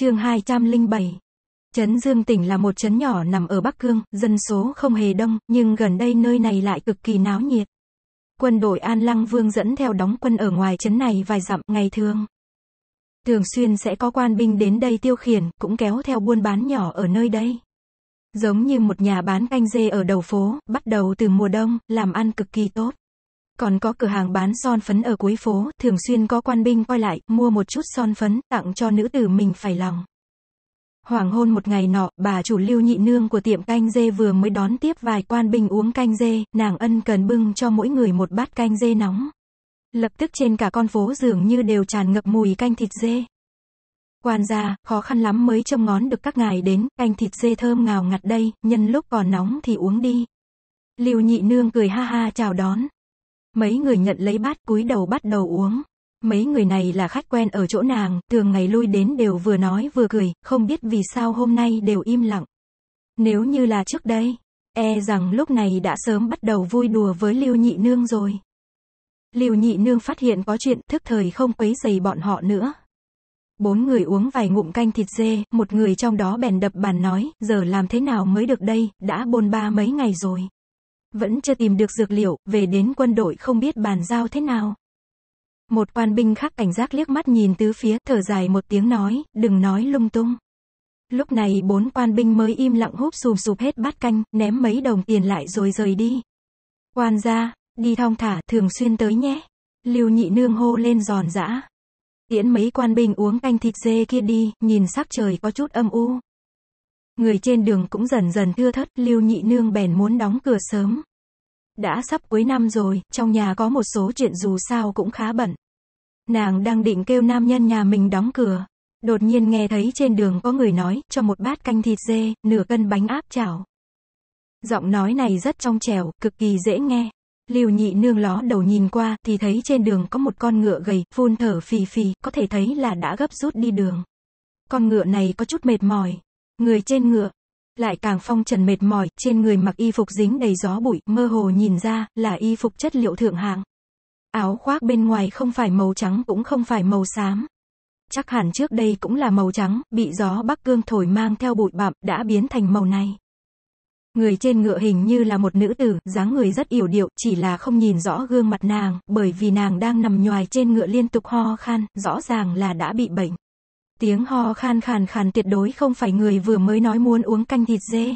Chương 207 Trấn Dương tỉnh là một trấn nhỏ nằm ở Bắc Cương, dân số không hề đông, nhưng gần đây nơi này lại cực kỳ náo nhiệt. Quân đội An Lăng Vương dẫn theo đóng quân ở ngoài trấn này vài dặm ngày thường. Thường xuyên sẽ có quan binh đến đây tiêu khiển, cũng kéo theo buôn bán nhỏ ở nơi đây. Giống như một nhà bán canh dê ở đầu phố, bắt đầu từ mùa đông, làm ăn cực kỳ tốt. Còn có cửa hàng bán son phấn ở cuối phố, thường xuyên có quan binh coi lại, mua một chút son phấn, tặng cho nữ tử mình phải lòng. Hoàng hôn một ngày nọ, bà chủ lưu nhị nương của tiệm canh dê vừa mới đón tiếp vài quan binh uống canh dê, nàng ân cần bưng cho mỗi người một bát canh dê nóng. Lập tức trên cả con phố dường như đều tràn ngập mùi canh thịt dê. Quan gia, khó khăn lắm mới trông ngón được các ngài đến, canh thịt dê thơm ngào ngạt đây, nhân lúc còn nóng thì uống đi. Lưu nhị nương cười ha ha chào đón. Mấy người nhận lấy bát cúi đầu bắt đầu uống. Mấy người này là khách quen ở chỗ nàng, thường ngày lui đến đều vừa nói vừa cười, không biết vì sao hôm nay đều im lặng. Nếu như là trước đây, e rằng lúc này đã sớm bắt đầu vui đùa với Lưu Nhị Nương rồi. Lưu Nhị Nương phát hiện có chuyện thức thời không quấy giày bọn họ nữa. Bốn người uống vài ngụm canh thịt dê, một người trong đó bèn đập bàn nói, giờ làm thế nào mới được đây, đã bôn ba mấy ngày rồi. Vẫn chưa tìm được dược liệu, về đến quân đội không biết bàn giao thế nào. Một quan binh khác cảnh giác liếc mắt nhìn tứ phía, thở dài một tiếng nói, đừng nói lung tung. Lúc này bốn quan binh mới im lặng húp sùm sụp hết bát canh, ném mấy đồng tiền lại rồi rời đi. Quan gia, đi thong thả, thường xuyên tới nhé. Lưu nhị nương hô lên giòn giã. Tiễn mấy quan binh uống canh thịt dê kia đi, nhìn sắc trời có chút âm u người trên đường cũng dần dần thưa thất, Lưu Nhị Nương bèn muốn đóng cửa sớm. Đã sắp cuối năm rồi, trong nhà có một số chuyện dù sao cũng khá bận. Nàng đang định kêu nam nhân nhà mình đóng cửa. Đột nhiên nghe thấy trên đường có người nói, cho một bát canh thịt dê, nửa cân bánh áp chảo. Giọng nói này rất trong trẻo, cực kỳ dễ nghe. Lưu nhị nương ló đầu nhìn qua, thì thấy trên đường có một con ngựa gầy, phun thở phì phì, có thể thấy là đã gấp rút đi đường. Con ngựa này có chút mệt mỏi, người trên ngựa. Lại càng phong trần mệt mỏi, trên người mặc y phục dính đầy gió bụi, mơ hồ nhìn ra, là y phục chất liệu thượng hạng. Áo khoác bên ngoài không phải màu trắng cũng không phải màu xám. Chắc hẳn trước đây cũng là màu trắng, bị gió bắc cương thổi mang theo bụi bặm, đã biến thành màu này. Người trên ngựa hình như là một nữ tử, dáng người rất yểu điệu, chỉ là không nhìn rõ gương mặt nàng, bởi vì nàng đang nằm nhoài trên ngựa liên tục ho khan, rõ ràng là đã bị bệnh. Tiếng ho khan khàn khàn tuyệt đối không phải người vừa mới nói muốn uống canh thịt dê.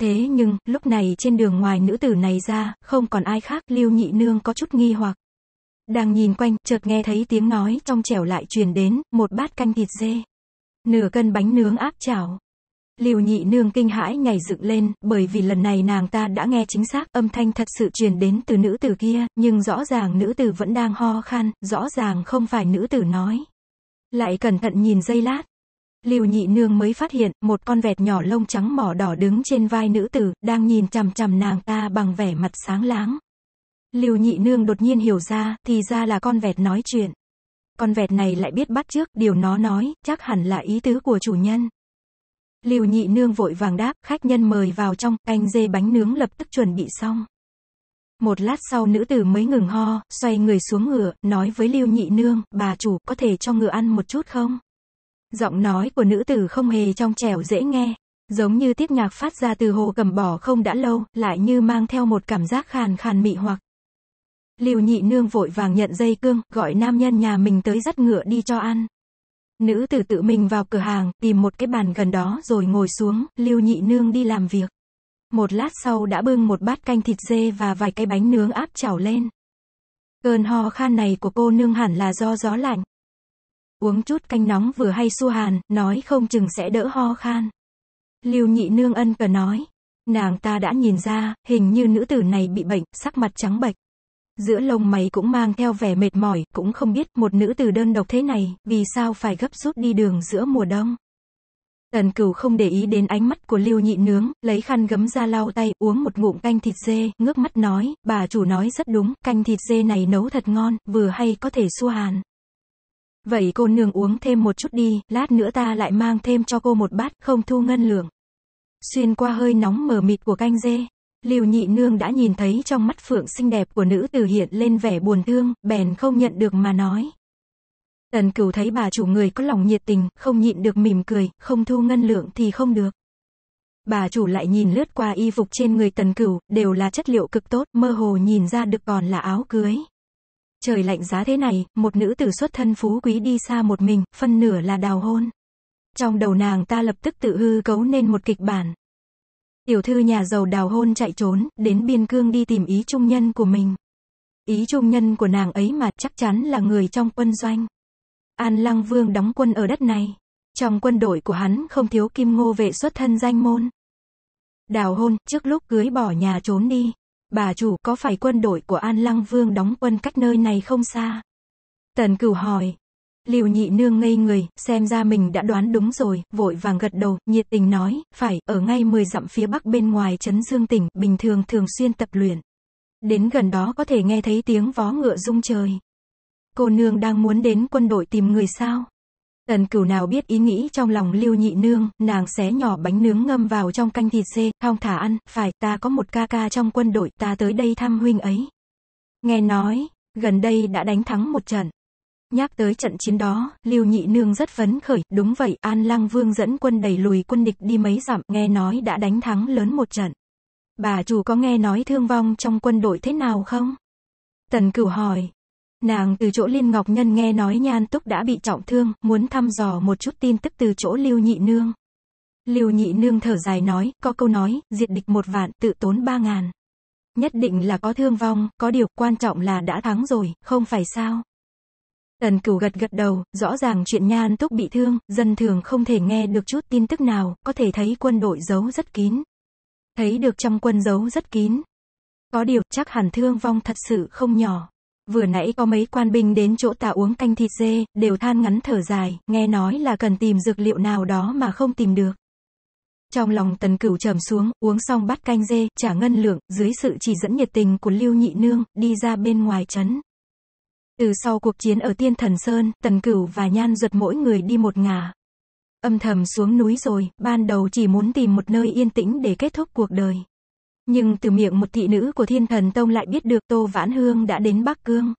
Thế nhưng, lúc này trên đường ngoài nữ tử này ra, không còn ai khác, Lưu Nhị Nương có chút nghi hoặc. Đang nhìn quanh, chợt nghe thấy tiếng nói trong trẻo lại truyền đến, một bát canh thịt dê. Nửa cân bánh nướng áp chảo. Lưu Nhị Nương kinh hãi nhảy dựng lên, bởi vì lần này nàng ta đã nghe chính xác âm thanh thật sự truyền đến từ nữ tử kia, nhưng rõ ràng nữ tử vẫn đang ho khan, rõ ràng không phải nữ tử nói. Lại cẩn thận nhìn dây lát. Lưu nhị nương mới phát hiện, một con vẹt nhỏ lông trắng mỏ đỏ đứng trên vai nữ tử, đang nhìn chằm chằm nàng ta bằng vẻ mặt sáng láng. Lưu nhị nương đột nhiên hiểu ra, thì ra là con vẹt nói chuyện. Con vẹt này lại biết bắt trước, điều nó nói, chắc hẳn là ý tứ của chủ nhân. Lưu nhị nương vội vàng đáp, khách nhân mời vào trong, canh dê bánh nướng lập tức chuẩn bị xong. Một lát sau nữ tử mới ngừng ho, xoay người xuống ngựa, nói với Lưu Nhị Nương, bà chủ, có thể cho ngựa ăn một chút không? Giọng nói của nữ tử không hề trong trẻo dễ nghe, giống như tiết nhạc phát ra từ hồ cầm bỏ không đã lâu, lại như mang theo một cảm giác khàn khàn mị hoặc. Lưu Nhị Nương vội vàng nhận dây cương, gọi nam nhân nhà mình tới dắt ngựa đi cho ăn. Nữ tử tự mình vào cửa hàng, tìm một cái bàn gần đó rồi ngồi xuống, Lưu Nhị Nương đi làm việc. Một lát sau đã bưng một bát canh thịt dê và vài cái bánh nướng áp chảo lên. Cơn ho khan này của cô nương hẳn là do gió lạnh. Uống chút canh nóng vừa hay xua hàn, nói không chừng sẽ đỡ ho khan. Lưu nhị nương ân cờ nói. Nàng ta đã nhìn ra, hình như nữ tử này bị bệnh, sắc mặt trắng bệch. Giữa lông mày cũng mang theo vẻ mệt mỏi, cũng không biết một nữ tử đơn độc thế này, vì sao phải gấp rút đi đường giữa mùa đông. Tần cửu không để ý đến ánh mắt của lưu nhị nướng, lấy khăn gấm ra lau tay, uống một ngụm canh thịt dê, ngước mắt nói, bà chủ nói rất đúng, canh thịt dê này nấu thật ngon, vừa hay có thể xua hàn. Vậy cô nương uống thêm một chút đi, lát nữa ta lại mang thêm cho cô một bát, không thu ngân lượng. Xuyên qua hơi nóng mờ mịt của canh dê, Lưu nhị nương đã nhìn thấy trong mắt phượng xinh đẹp của nữ tử hiện lên vẻ buồn thương, bèn không nhận được mà nói. Tần cửu thấy bà chủ người có lòng nhiệt tình, không nhịn được mỉm cười, không thu ngân lượng thì không được. Bà chủ lại nhìn lướt qua y phục trên người tần cửu, đều là chất liệu cực tốt, mơ hồ nhìn ra được còn là áo cưới. Trời lạnh giá thế này, một nữ tử xuất thân phú quý đi xa một mình, phân nửa là đào hôn. Trong đầu nàng ta lập tức tự hư cấu nên một kịch bản. Tiểu thư nhà giàu đào hôn chạy trốn, đến biên cương đi tìm ý trung nhân của mình. Ý trung nhân của nàng ấy mà chắc chắn là người trong quân doanh. An Lăng Vương đóng quân ở đất này. Trong quân đội của hắn không thiếu kim ngô vệ xuất thân danh môn. Đào hôn, trước lúc cưới bỏ nhà trốn đi. Bà chủ có phải quân đội của An Lăng Vương đóng quân cách nơi này không xa? Tần cửu hỏi. Liều nhị nương ngây người, xem ra mình đã đoán đúng rồi, vội vàng gật đầu, nhiệt tình nói, phải, ở ngay 10 dặm phía bắc bên ngoài Trấn Dương tỉnh, bình thường thường xuyên tập luyện. Đến gần đó có thể nghe thấy tiếng vó ngựa rung trời cô nương đang muốn đến quân đội tìm người sao? Tần cửu nào biết ý nghĩ trong lòng lưu nhị nương, nàng xé nhỏ bánh nướng ngâm vào trong canh thịt dê, thong thả ăn, phải, ta có một ca ca trong quân đội, ta tới đây thăm huynh ấy. Nghe nói, gần đây đã đánh thắng một trận. Nhắc tới trận chiến đó, lưu nhị nương rất phấn khởi, đúng vậy, An Lăng Vương dẫn quân đẩy lùi quân địch đi mấy dặm, nghe nói đã đánh thắng lớn một trận. Bà chủ có nghe nói thương vong trong quân đội thế nào không? Tần cửu hỏi, Nàng từ chỗ Liên Ngọc Nhân nghe nói Nhan Túc đã bị trọng thương, muốn thăm dò một chút tin tức từ chỗ Lưu Nhị Nương. Lưu Nhị Nương thở dài nói, có câu nói, diệt địch một vạn, tự tốn ba ngàn. Nhất định là có thương vong, có điều quan trọng là đã thắng rồi, không phải sao? Tần cửu gật gật đầu, rõ ràng chuyện Nhan Túc bị thương, dân thường không thể nghe được chút tin tức nào, có thể thấy quân đội giấu rất kín. Thấy được trong quân giấu rất kín. Có điều, chắc hẳn thương vong thật sự không nhỏ. Vừa nãy có mấy quan binh đến chỗ ta uống canh thịt dê, đều than ngắn thở dài, nghe nói là cần tìm dược liệu nào đó mà không tìm được. Trong lòng tần cửu trầm xuống, uống xong bát canh dê, trả ngân lượng, dưới sự chỉ dẫn nhiệt tình của Lưu Nhị Nương, đi ra bên ngoài trấn. Từ sau cuộc chiến ở Tiên Thần Sơn, tần cửu và nhan ruột mỗi người đi một ngả. Âm thầm xuống núi rồi, ban đầu chỉ muốn tìm một nơi yên tĩnh để kết thúc cuộc đời. Nhưng từ miệng một thị nữ của thiên thần tông lại biết được Tô Vãn Hương đã đến Bắc Cương.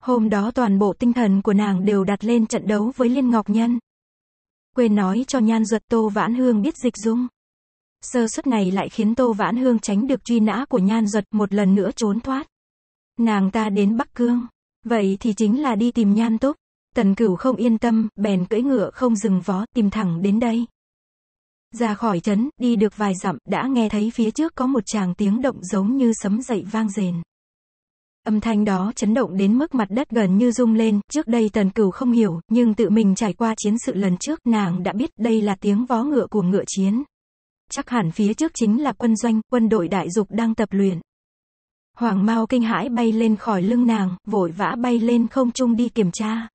Hôm đó toàn bộ tinh thần của nàng đều đặt lên trận đấu với Liên Ngọc Nhân. Quên nói cho nhan ruột Tô Vãn Hương biết dịch dung. Sơ suất này lại khiến Tô Vãn Hương tránh được truy nã của nhan ruột một lần nữa trốn thoát. Nàng ta đến Bắc Cương. Vậy thì chính là đi tìm nhan túc. Tần cửu không yên tâm, bèn cưỡi ngựa không dừng vó, tìm thẳng đến đây. Ra khỏi trấn, đi được vài dặm, đã nghe thấy phía trước có một chàng tiếng động giống như sấm dậy vang rền. Âm thanh đó chấn động đến mức mặt đất gần như rung lên, trước đây tần cửu không hiểu, nhưng tự mình trải qua chiến sự lần trước, nàng đã biết đây là tiếng vó ngựa của ngựa chiến. Chắc hẳn phía trước chính là quân doanh, quân đội đại dục đang tập luyện. Hoàng Mao kinh hãi bay lên khỏi lưng nàng, vội vã bay lên không trung đi kiểm tra.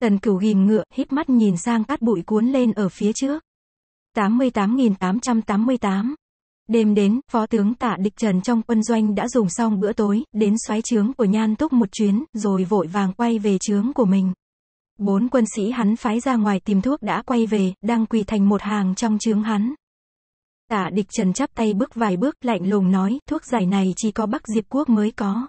Tần cửu ghim ngựa, hít mắt nhìn sang cát bụi cuốn lên ở phía trước. 88.888. Đêm đến, Phó tướng Tạ Địch Trần trong quân doanh đã dùng xong bữa tối, đến xoáy trướng của Nhan Túc một chuyến, rồi vội vàng quay về trướng của mình. Bốn quân sĩ hắn phái ra ngoài tìm thuốc đã quay về, đang quỳ thành một hàng trong trướng hắn. Tạ Địch Trần chắp tay bước vài bước, lạnh lùng nói, thuốc giải này chỉ có Bắc Diệp Quốc mới có.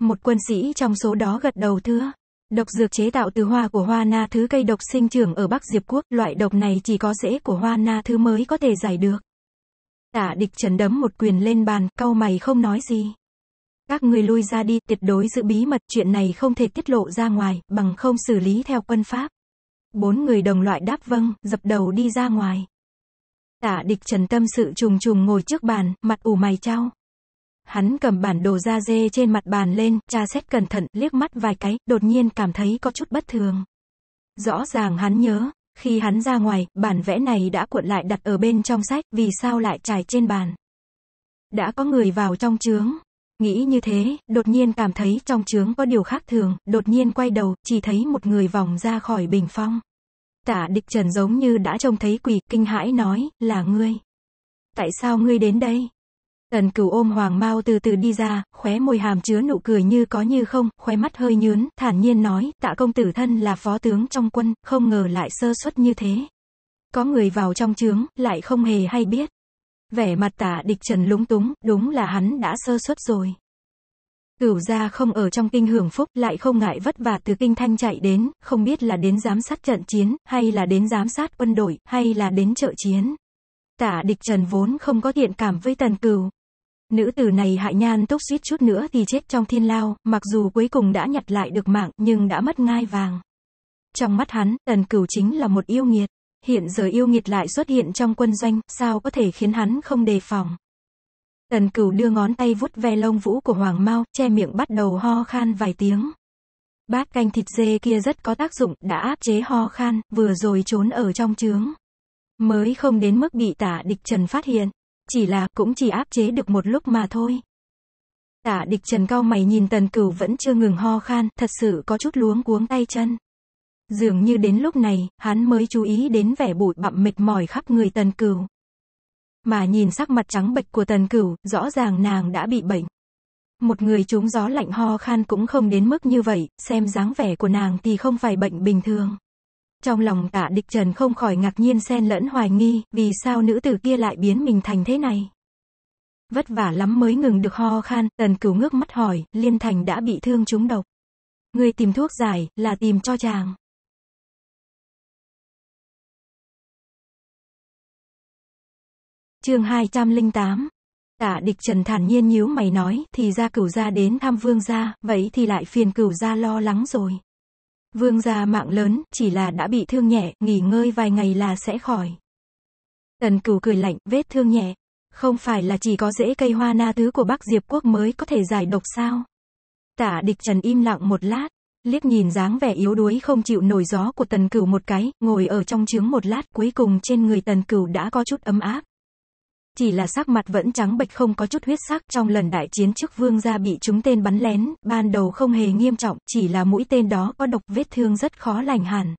Một quân sĩ trong số đó gật đầu thưa. Độc dược chế tạo từ hoa của hoa na thứ cây độc sinh trưởng ở Bắc Diệp Quốc, loại độc này chỉ có rễ của hoa na thứ mới có thể giải được. Tả địch trần đấm một quyền lên bàn, cau mày không nói gì. Các người lui ra đi, tuyệt đối giữ bí mật, chuyện này không thể tiết lộ ra ngoài, bằng không xử lý theo quân pháp. Bốn người đồng loại đáp vâng, dập đầu đi ra ngoài. Tả địch trần tâm sự trùng trùng ngồi trước bàn, mặt ủ mày trao. Hắn cầm bản đồ da dê trên mặt bàn lên, tra xét cẩn thận, liếc mắt vài cái, đột nhiên cảm thấy có chút bất thường. Rõ ràng hắn nhớ, khi hắn ra ngoài, bản vẽ này đã cuộn lại đặt ở bên trong sách, vì sao lại trải trên bàn. Đã có người vào trong trướng. Nghĩ như thế, đột nhiên cảm thấy trong trướng có điều khác thường, đột nhiên quay đầu, chỉ thấy một người vòng ra khỏi bình phong. Tả địch trần giống như đã trông thấy quỷ, kinh hãi nói, là ngươi. Tại sao ngươi đến đây? Tần cửu ôm hoàng mau từ từ đi ra, khóe môi hàm chứa nụ cười như có như không, khóe mắt hơi nhướn, thản nhiên nói, tạ công tử thân là phó tướng trong quân, không ngờ lại sơ suất như thế. Có người vào trong trướng, lại không hề hay biết. Vẻ mặt Tạ địch trần lúng túng, đúng là hắn đã sơ suất rồi. Cửu gia không ở trong kinh hưởng phúc, lại không ngại vất vả từ kinh thanh chạy đến, không biết là đến giám sát trận chiến, hay là đến giám sát quân đội, hay là đến trợ chiến. Tả địch trần vốn không có thiện cảm với tần cửu, Nữ tử này hại nhan túc suýt chút nữa thì chết trong thiên lao, mặc dù cuối cùng đã nhặt lại được mạng nhưng đã mất ngai vàng. Trong mắt hắn, tần cửu chính là một yêu nghiệt. Hiện giờ yêu nghiệt lại xuất hiện trong quân doanh, sao có thể khiến hắn không đề phòng. Tần cửu đưa ngón tay vuốt ve lông vũ của Hoàng Mao, che miệng bắt đầu ho khan vài tiếng. Bát canh thịt dê kia rất có tác dụng, đã áp chế ho khan, vừa rồi trốn ở trong trướng. Mới không đến mức bị tả địch trần phát hiện chỉ là cũng chỉ áp chế được một lúc mà thôi. Tạ địch trần cao mày nhìn tần cửu vẫn chưa ngừng ho khan, thật sự có chút luống cuống tay chân. Dường như đến lúc này, hắn mới chú ý đến vẻ bụi bặm mệt mỏi khắp người tần cửu. Mà nhìn sắc mặt trắng bệch của tần cửu, rõ ràng nàng đã bị bệnh. Một người trúng gió lạnh ho khan cũng không đến mức như vậy, xem dáng vẻ của nàng thì không phải bệnh bình thường. Trong lòng tạ địch trần không khỏi ngạc nhiên xen lẫn hoài nghi, vì sao nữ tử kia lại biến mình thành thế này. Vất vả lắm mới ngừng được ho khan, tần cửu ngước mắt hỏi, liên thành đã bị thương trúng độc. Người tìm thuốc giải, là tìm cho chàng. chương 208 Tạ địch trần thản nhiên nhíu mày nói, thì ra cửu gia đến thăm vương gia, vậy thì lại phiền cửu gia lo lắng rồi. Vương gia mạng lớn, chỉ là đã bị thương nhẹ, nghỉ ngơi vài ngày là sẽ khỏi. Tần cửu cười lạnh, vết thương nhẹ. Không phải là chỉ có rễ cây hoa na tứ của Bắc Diệp Quốc mới có thể giải độc sao? Tả địch trần im lặng một lát, liếc nhìn dáng vẻ yếu đuối không chịu nổi gió của tần cửu một cái, ngồi ở trong trướng một lát, cuối cùng trên người tần cửu đã có chút ấm áp chỉ là sắc mặt vẫn trắng bệch không có chút huyết sắc. Trong lần đại chiến trước vương gia bị chúng tên bắn lén, ban đầu không hề nghiêm trọng, chỉ là mũi tên đó có độc vết thương rất khó lành hẳn.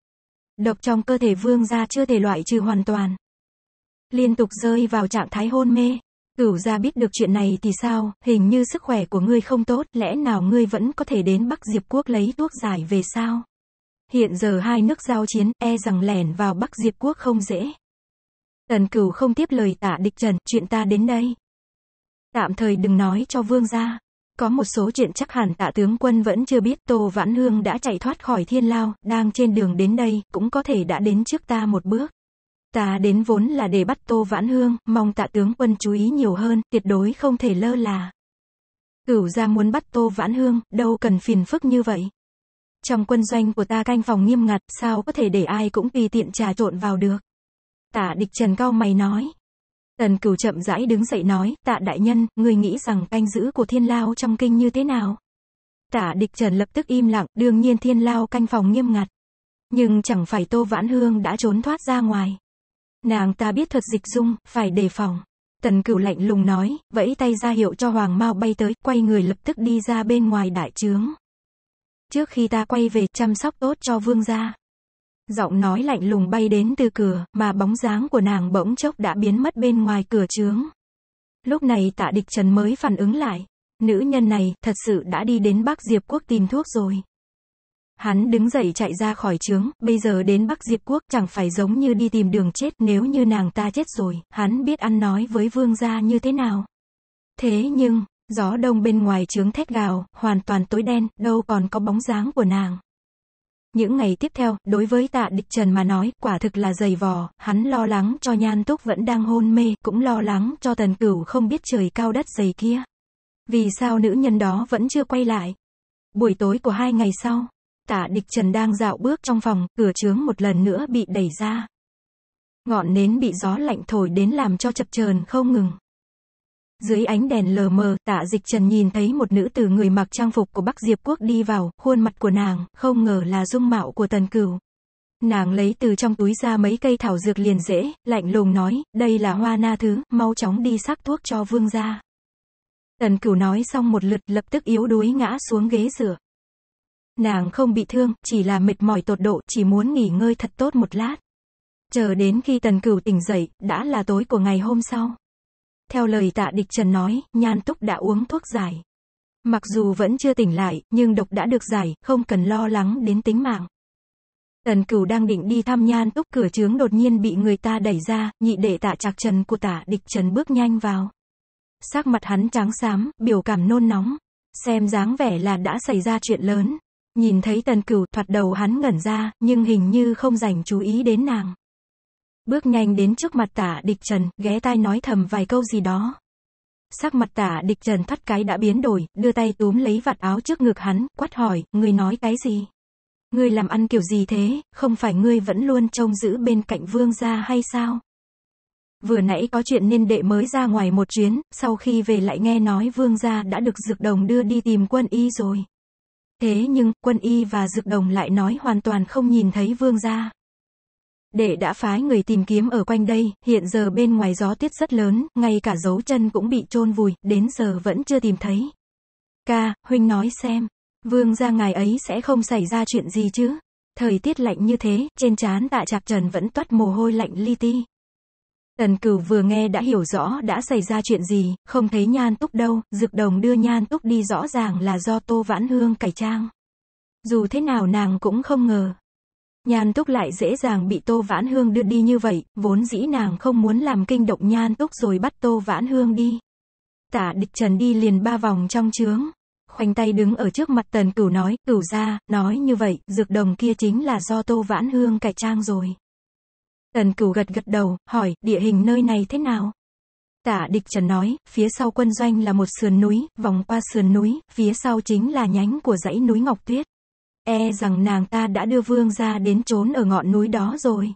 Độc trong cơ thể vương gia chưa thể loại trừ hoàn toàn. Liên tục rơi vào trạng thái hôn mê. Cửu gia biết được chuyện này thì sao, hình như sức khỏe của ngươi không tốt, lẽ nào ngươi vẫn có thể đến Bắc Diệp Quốc lấy thuốc giải về sao? Hiện giờ hai nước giao chiến, e rằng lẻn vào Bắc Diệp Quốc không dễ. Tần cửu không tiếp lời tả địch trần, chuyện ta đến đây. Tạm thời đừng nói cho vương gia. Có một số chuyện chắc hẳn tạ tướng quân vẫn chưa biết Tô Vãn Hương đã chạy thoát khỏi thiên lao, đang trên đường đến đây, cũng có thể đã đến trước ta một bước. Ta đến vốn là để bắt Tô Vãn Hương, mong tạ tướng quân chú ý nhiều hơn, tuyệt đối không thể lơ là. Cửu ra muốn bắt Tô Vãn Hương, đâu cần phiền phức như vậy. Trong quân doanh của ta canh phòng nghiêm ngặt, sao có thể để ai cũng tùy tiện trà trộn vào được tạ địch trần cao mày nói. Tần cửu chậm rãi đứng dậy nói, tạ đại nhân, người nghĩ rằng canh giữ của thiên lao trong kinh như thế nào? tạ địch trần lập tức im lặng, đương nhiên thiên lao canh phòng nghiêm ngặt. Nhưng chẳng phải tô vãn hương đã trốn thoát ra ngoài. Nàng ta biết thuật dịch dung, phải đề phòng. Tần cửu lạnh lùng nói, vẫy tay ra hiệu cho hoàng mau bay tới, quay người lập tức đi ra bên ngoài đại trướng. Trước khi ta quay về, chăm sóc tốt cho vương gia giọng nói lạnh lùng bay đến từ cửa, mà bóng dáng của nàng bỗng chốc đã biến mất bên ngoài cửa trướng. Lúc này tạ địch trần mới phản ứng lại, nữ nhân này thật sự đã đi đến Bắc Diệp Quốc tìm thuốc rồi. Hắn đứng dậy chạy ra khỏi trướng, bây giờ đến Bắc Diệp Quốc chẳng phải giống như đi tìm đường chết nếu như nàng ta chết rồi, hắn biết ăn nói với vương gia như thế nào. Thế nhưng, gió đông bên ngoài trướng thét gào, hoàn toàn tối đen, đâu còn có bóng dáng của nàng. Những ngày tiếp theo, đối với tạ địch trần mà nói, quả thực là dày vò, hắn lo lắng cho nhan túc vẫn đang hôn mê, cũng lo lắng cho tần cửu không biết trời cao đất dày kia. Vì sao nữ nhân đó vẫn chưa quay lại? Buổi tối của hai ngày sau, tạ địch trần đang dạo bước trong phòng, cửa trướng một lần nữa bị đẩy ra. Ngọn nến bị gió lạnh thổi đến làm cho chập chờn không ngừng. Dưới ánh đèn lờ mờ, tạ dịch trần nhìn thấy một nữ tử người mặc trang phục của Bắc Diệp Quốc đi vào, khuôn mặt của nàng, không ngờ là dung mạo của tần cửu. Nàng lấy từ trong túi ra mấy cây thảo dược liền dễ, lạnh lùng nói, đây là hoa na thứ, mau chóng đi sắc thuốc cho vương gia. Tần cửu nói xong một lượt lập tức yếu đuối ngã xuống ghế rửa. Nàng không bị thương, chỉ là mệt mỏi tột độ, chỉ muốn nghỉ ngơi thật tốt một lát. Chờ đến khi tần cửu tỉnh dậy, đã là tối của ngày hôm sau. Theo lời tạ địch trần nói, nhan túc đã uống thuốc giải. Mặc dù vẫn chưa tỉnh lại, nhưng độc đã được giải, không cần lo lắng đến tính mạng. Tần cửu đang định đi thăm nhan túc cửa trướng đột nhiên bị người ta đẩy ra, nhị đệ tạ trạc trần của tạ địch trần bước nhanh vào. Sắc mặt hắn trắng xám, biểu cảm nôn nóng. Xem dáng vẻ là đã xảy ra chuyện lớn. Nhìn thấy tần cửu thoạt đầu hắn ngẩn ra, nhưng hình như không dành chú ý đến nàng. Bước nhanh đến trước mặt tả địch trần, ghé tai nói thầm vài câu gì đó. Sắc mặt tả địch trần thắt cái đã biến đổi, đưa tay túm lấy vạt áo trước ngực hắn, quát hỏi, người nói cái gì? người làm ăn kiểu gì thế, không phải ngươi vẫn luôn trông giữ bên cạnh vương gia hay sao? Vừa nãy có chuyện nên đệ mới ra ngoài một chuyến, sau khi về lại nghe nói vương gia đã được dược đồng đưa đi tìm quân y rồi. Thế nhưng, quân y và dược đồng lại nói hoàn toàn không nhìn thấy vương gia. Đệ đã phái người tìm kiếm ở quanh đây, hiện giờ bên ngoài gió tiết rất lớn, ngay cả dấu chân cũng bị chôn vùi, đến giờ vẫn chưa tìm thấy. Ca, huynh nói xem, vương gia ngài ấy sẽ không xảy ra chuyện gì chứ? Thời tiết lạnh như thế, trên trán tạ trạc trần vẫn toát mồ hôi lạnh li ti. Tần cửu vừa nghe đã hiểu rõ đã xảy ra chuyện gì, không thấy nhan túc đâu, dực đồng đưa nhan túc đi rõ ràng là do tô vãn hương cải trang. Dù thế nào nàng cũng không ngờ, Nhan Túc lại dễ dàng bị Tô Vãn Hương đưa đi như vậy, vốn dĩ nàng không muốn làm kinh động Nhan Túc rồi bắt Tô Vãn Hương đi. Tả địch trần đi liền ba vòng trong trướng. Khoanh tay đứng ở trước mặt tần cửu nói, cửu ra, nói như vậy, dược đồng kia chính là do Tô Vãn Hương cải trang rồi. Tần cửu gật gật đầu, hỏi, địa hình nơi này thế nào? Tả địch trần nói, phía sau quân doanh là một sườn núi, vòng qua sườn núi, phía sau chính là nhánh của dãy núi Ngọc Tuyết. E rằng nàng ta đã đưa vương ra đến trốn ở ngọn núi đó rồi.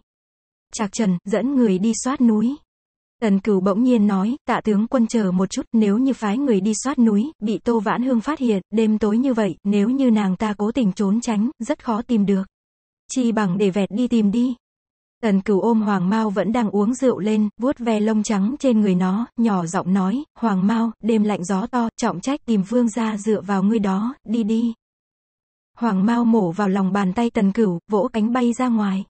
Chạc trần, dẫn người đi soát núi. Tần cửu bỗng nhiên nói, tạ tướng quân chờ một chút, nếu như phái người đi soát núi, bị tô vãn hương phát hiện, đêm tối như vậy, nếu như nàng ta cố tình trốn tránh, rất khó tìm được. Chi bằng để vẹt đi tìm đi. Tần cửu ôm Hoàng Mao vẫn đang uống rượu lên, vuốt ve lông trắng trên người nó, nhỏ giọng nói, Hoàng Mao, đêm lạnh gió to, trọng trách tìm vương ra dựa vào ngươi đó, đi đi. Hoàng Mao mổ vào lòng bàn tay tần cửu, vỗ cánh bay ra ngoài.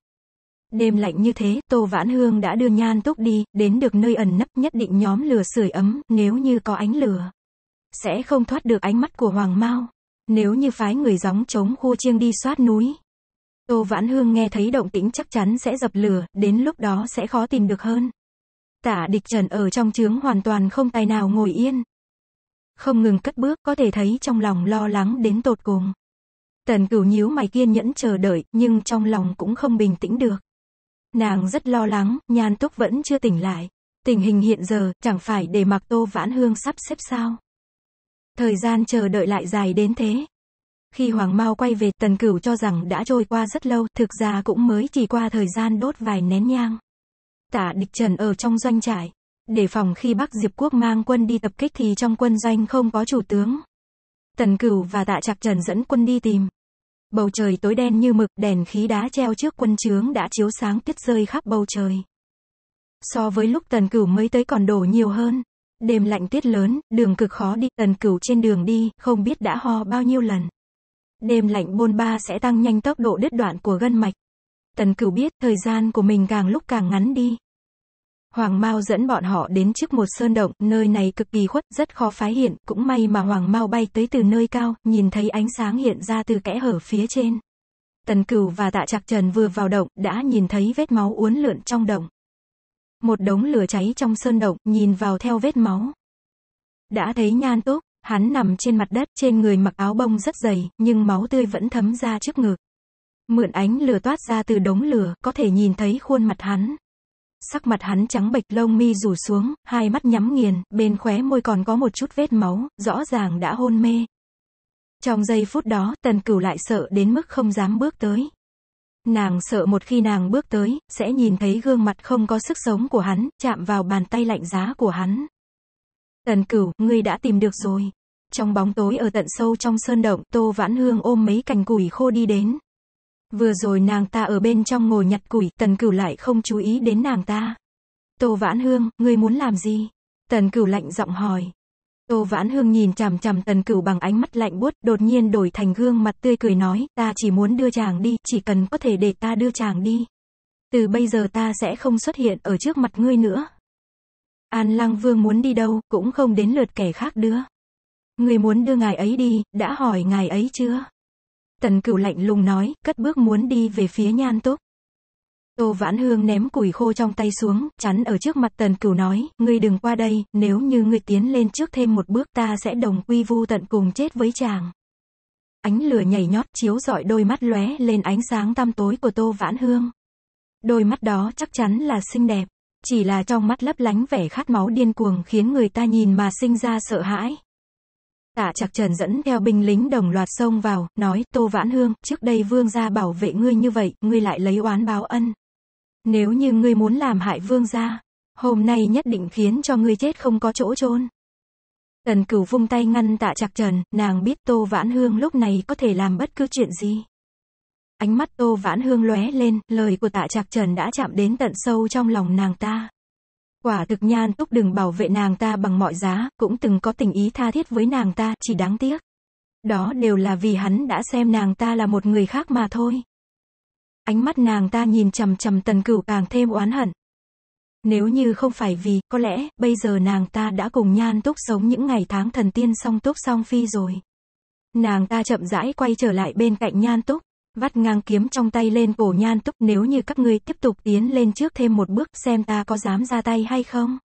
Đêm lạnh như thế, Tô Vãn Hương đã đưa nhan túc đi, đến được nơi ẩn nấp nhất định nhóm lửa sưởi ấm, nếu như có ánh lửa. Sẽ không thoát được ánh mắt của Hoàng Mao. Nếu như phái người gióng chống khu chiêng đi soát núi. Tô Vãn Hương nghe thấy động tĩnh chắc chắn sẽ dập lửa, đến lúc đó sẽ khó tìm được hơn. Tả địch trần ở trong trướng hoàn toàn không tài nào ngồi yên. Không ngừng cất bước có thể thấy trong lòng lo lắng đến tột cùng. Tần cửu nhíu mày kiên nhẫn chờ đợi, nhưng trong lòng cũng không bình tĩnh được. Nàng rất lo lắng, nhan túc vẫn chưa tỉnh lại. Tình hình hiện giờ, chẳng phải để mặc tô vãn hương sắp xếp sao. Thời gian chờ đợi lại dài đến thế. Khi Hoàng Mao quay về, tần cửu cho rằng đã trôi qua rất lâu, thực ra cũng mới chỉ qua thời gian đốt vài nén nhang. Tả địch trần ở trong doanh trại. Để phòng khi Bắc Diệp Quốc mang quân đi tập kích thì trong quân doanh không có chủ tướng. Tần Cửu và Tạ Trạc Trần dẫn quân đi tìm bầu trời tối đen như mực, đèn khí đá treo trước quân trướng đã chiếu sáng tuyết rơi khắp bầu trời. So với lúc tần cửu mới tới còn đổ nhiều hơn. Đêm lạnh tuyết lớn, đường cực khó đi, tần cửu trên đường đi, không biết đã ho bao nhiêu lần. Đêm lạnh bôn ba sẽ tăng nhanh tốc độ đứt đoạn của gân mạch. Tần cửu biết, thời gian của mình càng lúc càng ngắn đi. Hoàng Mao dẫn bọn họ đến trước một sơn động, nơi này cực kỳ khuất, rất khó phái hiện, cũng may mà Hoàng Mao bay tới từ nơi cao, nhìn thấy ánh sáng hiện ra từ kẽ hở phía trên. Tần Cửu và Tạ Trạc Trần vừa vào động, đã nhìn thấy vết máu uốn lượn trong động. Một đống lửa cháy trong sơn động, nhìn vào theo vết máu. Đã thấy nhan tốt, hắn nằm trên mặt đất, trên người mặc áo bông rất dày, nhưng máu tươi vẫn thấm ra trước ngực. Mượn ánh lửa toát ra từ đống lửa, có thể nhìn thấy khuôn mặt hắn sắc mặt hắn trắng bệch lông mi rủ xuống, hai mắt nhắm nghiền, bên khóe môi còn có một chút vết máu, rõ ràng đã hôn mê. Trong giây phút đó, tần cửu lại sợ đến mức không dám bước tới. Nàng sợ một khi nàng bước tới, sẽ nhìn thấy gương mặt không có sức sống của hắn, chạm vào bàn tay lạnh giá của hắn. Tần cửu, ngươi đã tìm được rồi. Trong bóng tối ở tận sâu trong sơn động, Tô Vãn Hương ôm mấy cành củi khô đi đến, Vừa rồi nàng ta ở bên trong ngồi nhặt củi, tần cửu lại không chú ý đến nàng ta. Tô Vãn Hương, ngươi muốn làm gì? Tần cửu lạnh giọng hỏi. Tô Vãn Hương nhìn chằm chằm tần cửu bằng ánh mắt lạnh buốt, đột nhiên đổi thành gương mặt tươi cười nói, ta chỉ muốn đưa chàng đi, chỉ cần có thể để ta đưa chàng đi. Từ bây giờ ta sẽ không xuất hiện ở trước mặt ngươi nữa. An Lăng Vương muốn đi đâu, cũng không đến lượt kẻ khác đưa. Ngươi muốn đưa ngài ấy đi, đã hỏi ngài ấy chưa? Tần cửu lạnh lùng nói, cất bước muốn đi về phía nhan túc. Tô Vãn Hương ném củi khô trong tay xuống, chắn ở trước mặt Tần Cửu nói, ngươi đừng qua đây, nếu như ngươi tiến lên trước thêm một bước ta sẽ đồng quy vu tận cùng chết với chàng. Ánh lửa nhảy nhót chiếu rọi đôi mắt lóe lên ánh sáng tăm tối của Tô Vãn Hương. Đôi mắt đó chắc chắn là xinh đẹp, chỉ là trong mắt lấp lánh vẻ khát máu điên cuồng khiến người ta nhìn mà sinh ra sợ hãi. Tạ Trạc Trần dẫn theo binh lính đồng loạt xông vào, nói, Tô Vãn Hương, trước đây vương gia bảo vệ ngươi như vậy, ngươi lại lấy oán báo ân. Nếu như ngươi muốn làm hại vương gia, hôm nay nhất định khiến cho ngươi chết không có chỗ chôn. Tần Cửu vung tay ngăn Tạ Trạc Trần, nàng biết Tô Vãn Hương lúc này có thể làm bất cứ chuyện gì. Ánh mắt Tô Vãn Hương lóe lên, lời của Tạ Trạc Trần đã chạm đến tận sâu trong lòng nàng ta. Quả thực nhan túc đừng bảo vệ nàng ta bằng mọi giá, cũng từng có tình ý tha thiết với nàng ta, chỉ đáng tiếc. Đó đều là vì hắn đã xem nàng ta là một người khác mà thôi. Ánh mắt nàng ta nhìn chằm chằm tần cửu càng thêm oán hận. Nếu như không phải vì, có lẽ, bây giờ nàng ta đã cùng nhan túc sống những ngày tháng thần tiên song túc song phi rồi. Nàng ta chậm rãi quay trở lại bên cạnh nhan túc vắt ngang kiếm trong tay lên cổ nhan túc nếu như các ngươi tiếp tục tiến lên trước thêm một bước xem ta có dám ra tay hay không.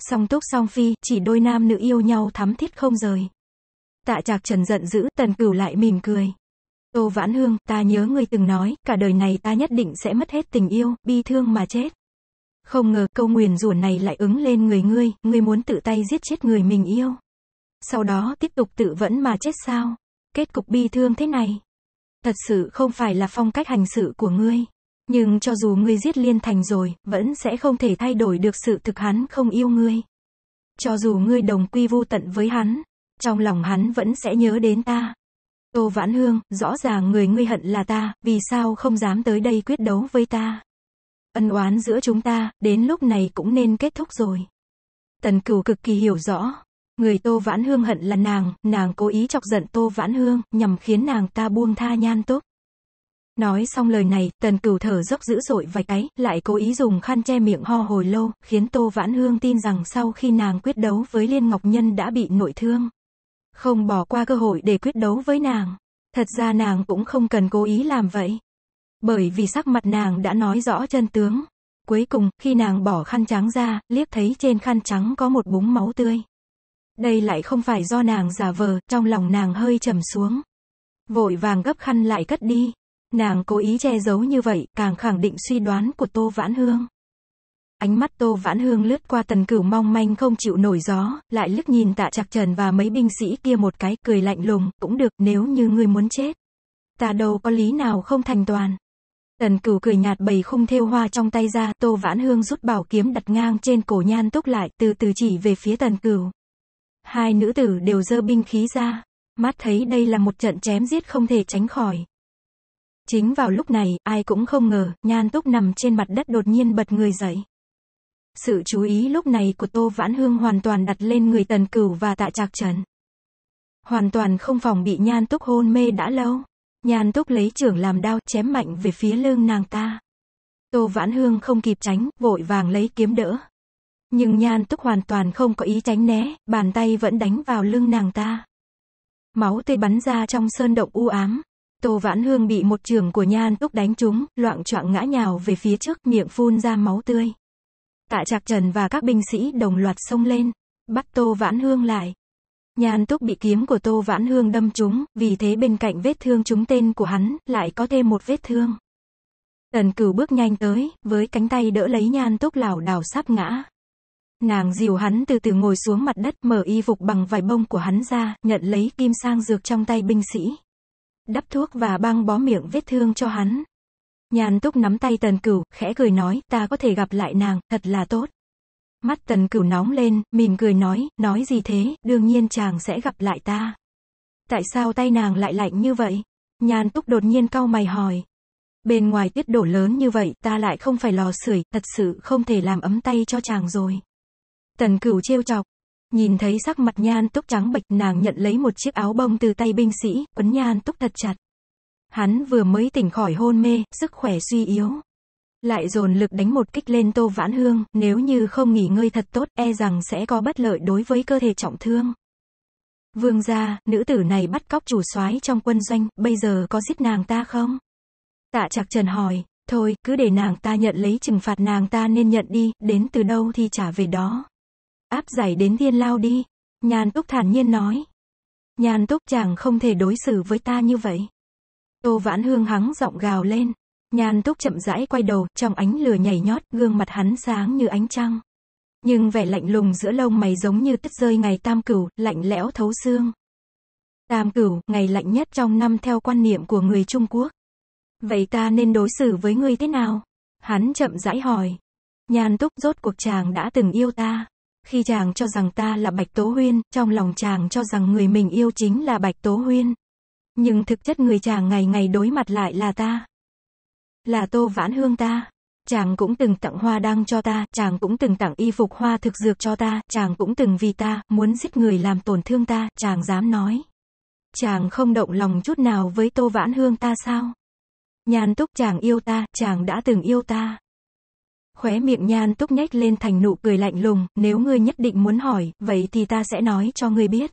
Song túc song phi, chỉ đôi nam nữ yêu nhau thắm thiết không rời. Tạ trạc trần giận dữ, tần cửu lại mỉm cười. Tô vãn hương, ta nhớ ngươi từng nói, cả đời này ta nhất định sẽ mất hết tình yêu, bi thương mà chết. Không ngờ câu nguyền rủa này lại ứng lên người ngươi, ngươi muốn tự tay giết chết người mình yêu. Sau đó tiếp tục tự vẫn mà chết sao? Kết cục bi thương thế này thật sự không phải là phong cách hành sự của ngươi. Nhưng cho dù ngươi giết liên thành rồi, vẫn sẽ không thể thay đổi được sự thực hắn không yêu ngươi. Cho dù ngươi đồng quy vu tận với hắn, trong lòng hắn vẫn sẽ nhớ đến ta. Tô Vãn Hương, rõ ràng người ngươi hận là ta, vì sao không dám tới đây quyết đấu với ta? Ân oán giữa chúng ta, đến lúc này cũng nên kết thúc rồi. Tần cửu cực kỳ hiểu rõ, Người Tô Vãn Hương hận là nàng, nàng cố ý chọc giận Tô Vãn Hương, nhằm khiến nàng ta buông tha nhan túc. Nói xong lời này, tần cửu thở dốc dữ dội vài cái, lại cố ý dùng khăn che miệng ho hồi lâu, khiến Tô Vãn Hương tin rằng sau khi nàng quyết đấu với Liên Ngọc Nhân đã bị nội thương. Không bỏ qua cơ hội để quyết đấu với nàng. Thật ra nàng cũng không cần cố ý làm vậy. Bởi vì sắc mặt nàng đã nói rõ chân tướng. Cuối cùng, khi nàng bỏ khăn trắng ra, liếc thấy trên khăn trắng có một búng máu tươi. Đây lại không phải do nàng giả vờ, trong lòng nàng hơi trầm xuống. Vội vàng gấp khăn lại cất đi. Nàng cố ý che giấu như vậy, càng khẳng định suy đoán của Tô Vãn Hương. Ánh mắt Tô Vãn Hương lướt qua tần cửu mong manh không chịu nổi gió, lại lướt nhìn tạ chặt trần và mấy binh sĩ kia một cái, cười lạnh lùng, cũng được, nếu như ngươi muốn chết. Ta đâu có lý nào không thành toàn. Tần cửu cười nhạt bầy khung thêu hoa trong tay ra, Tô Vãn Hương rút bảo kiếm đặt ngang trên cổ nhan túc lại, từ từ chỉ về phía tần cửu hai nữ tử đều dơ binh khí ra, mắt thấy đây là một trận chém giết không thể tránh khỏi. Chính vào lúc này, ai cũng không ngờ, nhan túc nằm trên mặt đất đột nhiên bật người dậy. Sự chú ý lúc này của Tô Vãn Hương hoàn toàn đặt lên người tần cửu và tạ trạc trần. Hoàn toàn không phòng bị nhan túc hôn mê đã lâu. Nhan túc lấy trưởng làm đao chém mạnh về phía lưng nàng ta. Tô Vãn Hương không kịp tránh, vội vàng lấy kiếm đỡ. Nhưng nhan túc hoàn toàn không có ý tránh né, bàn tay vẫn đánh vào lưng nàng ta. Máu tươi bắn ra trong sơn động u ám. Tô Vãn Hương bị một trường của nhan túc đánh trúng, loạn choạng ngã nhào về phía trước, miệng phun ra máu tươi. Tạ Trạc Trần và các binh sĩ đồng loạt xông lên, bắt Tô Vãn Hương lại. Nhan túc bị kiếm của Tô Vãn Hương đâm trúng, vì thế bên cạnh vết thương trúng tên của hắn, lại có thêm một vết thương. Tần cửu bước nhanh tới, với cánh tay đỡ lấy nhan túc lảo đảo sắp ngã. Nàng dìu hắn từ từ ngồi xuống mặt đất mở y phục bằng vải bông của hắn ra, nhận lấy kim sang dược trong tay binh sĩ. Đắp thuốc và băng bó miệng vết thương cho hắn. Nhàn túc nắm tay tần cửu, khẽ cười nói, ta có thể gặp lại nàng, thật là tốt. Mắt tần cửu nóng lên, mỉm cười nói, nói gì thế, đương nhiên chàng sẽ gặp lại ta. Tại sao tay nàng lại lạnh như vậy? Nhàn túc đột nhiên cau mày hỏi. Bên ngoài tiết đổ lớn như vậy, ta lại không phải lò sưởi, thật sự không thể làm ấm tay cho chàng rồi. Tần cửu trêu chọc. Nhìn thấy sắc mặt nhan túc trắng bệch nàng nhận lấy một chiếc áo bông từ tay binh sĩ, quấn nhan túc thật chặt. Hắn vừa mới tỉnh khỏi hôn mê, sức khỏe suy yếu. Lại dồn lực đánh một kích lên tô vãn hương, nếu như không nghỉ ngơi thật tốt, e rằng sẽ có bất lợi đối với cơ thể trọng thương. Vương gia, nữ tử này bắt cóc chủ soái trong quân doanh, bây giờ có giết nàng ta không? Tạ chặt trần hỏi, thôi, cứ để nàng ta nhận lấy trừng phạt nàng ta nên nhận đi, đến từ đâu thì trả về đó áp giải đến thiên lao đi. Nhan túc thản nhiên nói. Nhan túc chàng không thể đối xử với ta như vậy. Tô vãn hương hắng giọng gào lên. Nhan túc chậm rãi quay đầu, trong ánh lửa nhảy nhót, gương mặt hắn sáng như ánh trăng. Nhưng vẻ lạnh lùng giữa lông mày giống như tuyết rơi ngày tam cửu, lạnh lẽo thấu xương. Tam cửu, ngày lạnh nhất trong năm theo quan niệm của người Trung Quốc. Vậy ta nên đối xử với ngươi thế nào? Hắn chậm rãi hỏi. Nhan túc rốt cuộc chàng đã từng yêu ta. Khi chàng cho rằng ta là Bạch Tố Huyên, trong lòng chàng cho rằng người mình yêu chính là Bạch Tố Huyên. Nhưng thực chất người chàng ngày ngày đối mặt lại là ta. Là Tô Vãn Hương ta. Chàng cũng từng tặng hoa đăng cho ta, chàng cũng từng tặng y phục hoa thực dược cho ta, chàng cũng từng vì ta, muốn giết người làm tổn thương ta, chàng dám nói. Chàng không động lòng chút nào với Tô Vãn Hương ta sao? Nhàn túc chàng yêu ta, chàng đã từng yêu ta. Khóe miệng nhan túc nhếch lên thành nụ cười lạnh lùng, nếu ngươi nhất định muốn hỏi, vậy thì ta sẽ nói cho ngươi biết.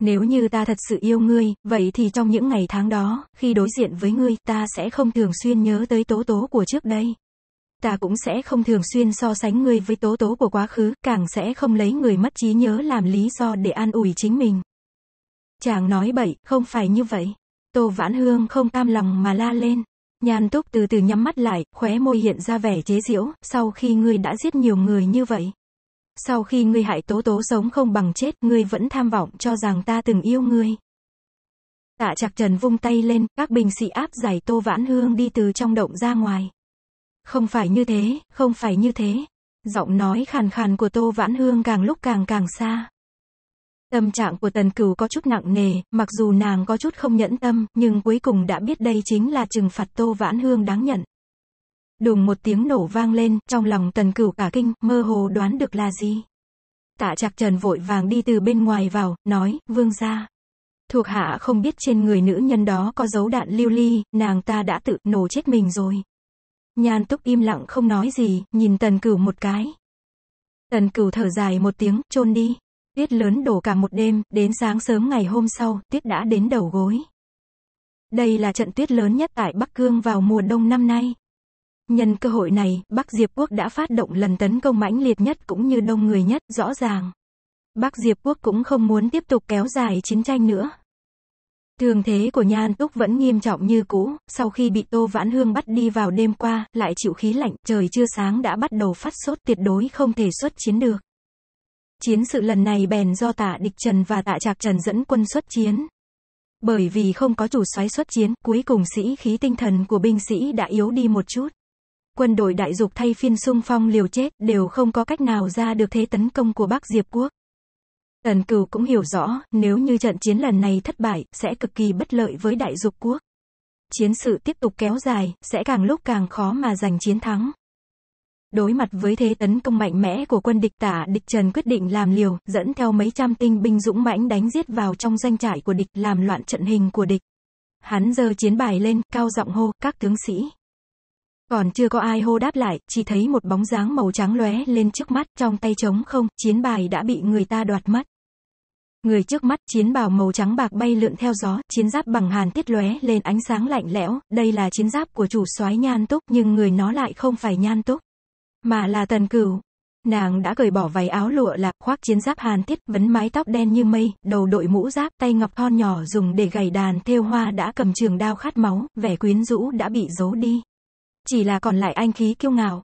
Nếu như ta thật sự yêu ngươi, vậy thì trong những ngày tháng đó, khi đối diện với ngươi, ta sẽ không thường xuyên nhớ tới tố tố của trước đây. Ta cũng sẽ không thường xuyên so sánh ngươi với tố tố của quá khứ, càng sẽ không lấy người mất trí nhớ làm lý do để an ủi chính mình. Chàng nói bậy, không phải như vậy. Tô Vãn Hương không cam lòng mà la lên. Nhan túc từ từ nhắm mắt lại, khóe môi hiện ra vẻ chế giễu, sau khi ngươi đã giết nhiều người như vậy. Sau khi ngươi hại tố tố sống không bằng chết, ngươi vẫn tham vọng cho rằng ta từng yêu ngươi. Tạ chặt trần vung tay lên, các bình sĩ áp giải tô vãn hương đi từ trong động ra ngoài. Không phải như thế, không phải như thế. Giọng nói khàn khàn của tô vãn hương càng lúc càng càng xa. Tâm trạng của Tần Cửu có chút nặng nề, mặc dù nàng có chút không nhẫn tâm, nhưng cuối cùng đã biết đây chính là trừng phạt Tô Vãn Hương đáng nhận. Đùng một tiếng nổ vang lên, trong lòng Tần Cửu cả kinh, mơ hồ đoán được là gì. Tạ Trạc Trần vội vàng đi từ bên ngoài vào, nói, vương gia. Thuộc hạ không biết trên người nữ nhân đó có dấu đạn lưu ly, nàng ta đã tự nổ chết mình rồi. Nhan túc im lặng không nói gì, nhìn Tần Cửu một cái. Tần Cửu thở dài một tiếng, chôn đi. Tuyết lớn đổ cả một đêm, đến sáng sớm ngày hôm sau, tuyết đã đến đầu gối. Đây là trận tuyết lớn nhất tại Bắc Cương vào mùa đông năm nay. Nhân cơ hội này, Bắc Diệp Quốc đã phát động lần tấn công mãnh liệt nhất cũng như đông người nhất, rõ ràng. Bắc Diệp Quốc cũng không muốn tiếp tục kéo dài chiến tranh nữa. Thường thế của Nhan Túc vẫn nghiêm trọng như cũ, sau khi bị Tô Vãn Hương bắt đi vào đêm qua, lại chịu khí lạnh, trời chưa sáng đã bắt đầu phát sốt tuyệt đối không thể xuất chiến được. Chiến sự lần này bèn do tạ địch Trần và tạ Trạc Trần dẫn quân xuất chiến. Bởi vì không có chủ soái xuất chiến, cuối cùng sĩ khí tinh thần của binh sĩ đã yếu đi một chút. Quân đội đại dục thay phiên xung phong liều chết, đều không có cách nào ra được thế tấn công của Bắc Diệp Quốc. Tần Cửu cũng hiểu rõ, nếu như trận chiến lần này thất bại, sẽ cực kỳ bất lợi với đại dục quốc. Chiến sự tiếp tục kéo dài, sẽ càng lúc càng khó mà giành chiến thắng. Đối mặt với thế tấn công mạnh mẽ của quân địch tả địch Trần quyết định làm liều, dẫn theo mấy trăm tinh binh dũng mãnh đánh giết vào trong doanh trại của địch, làm loạn trận hình của địch. Hắn giơ chiến bài lên, cao giọng hô, các tướng sĩ. Còn chưa có ai hô đáp lại, chỉ thấy một bóng dáng màu trắng lóe lên trước mắt, trong tay trống không, chiến bài đã bị người ta đoạt mất. Người trước mắt chiến bào màu trắng bạc bay lượn theo gió, chiến giáp bằng hàn tiết lóe lên ánh sáng lạnh lẽo, đây là chiến giáp của chủ soái Nhan Túc, nhưng người nó lại không phải Nhan Túc mà là tần cửu. Nàng đã cởi bỏ váy áo lụa lạc, khoác chiến giáp hàn thiết, vấn mái tóc đen như mây, đầu đội mũ giáp, tay ngọc thon nhỏ dùng để gảy đàn thêu hoa đã cầm trường đao khát máu, vẻ quyến rũ đã bị giấu đi. Chỉ là còn lại anh khí kiêu ngạo.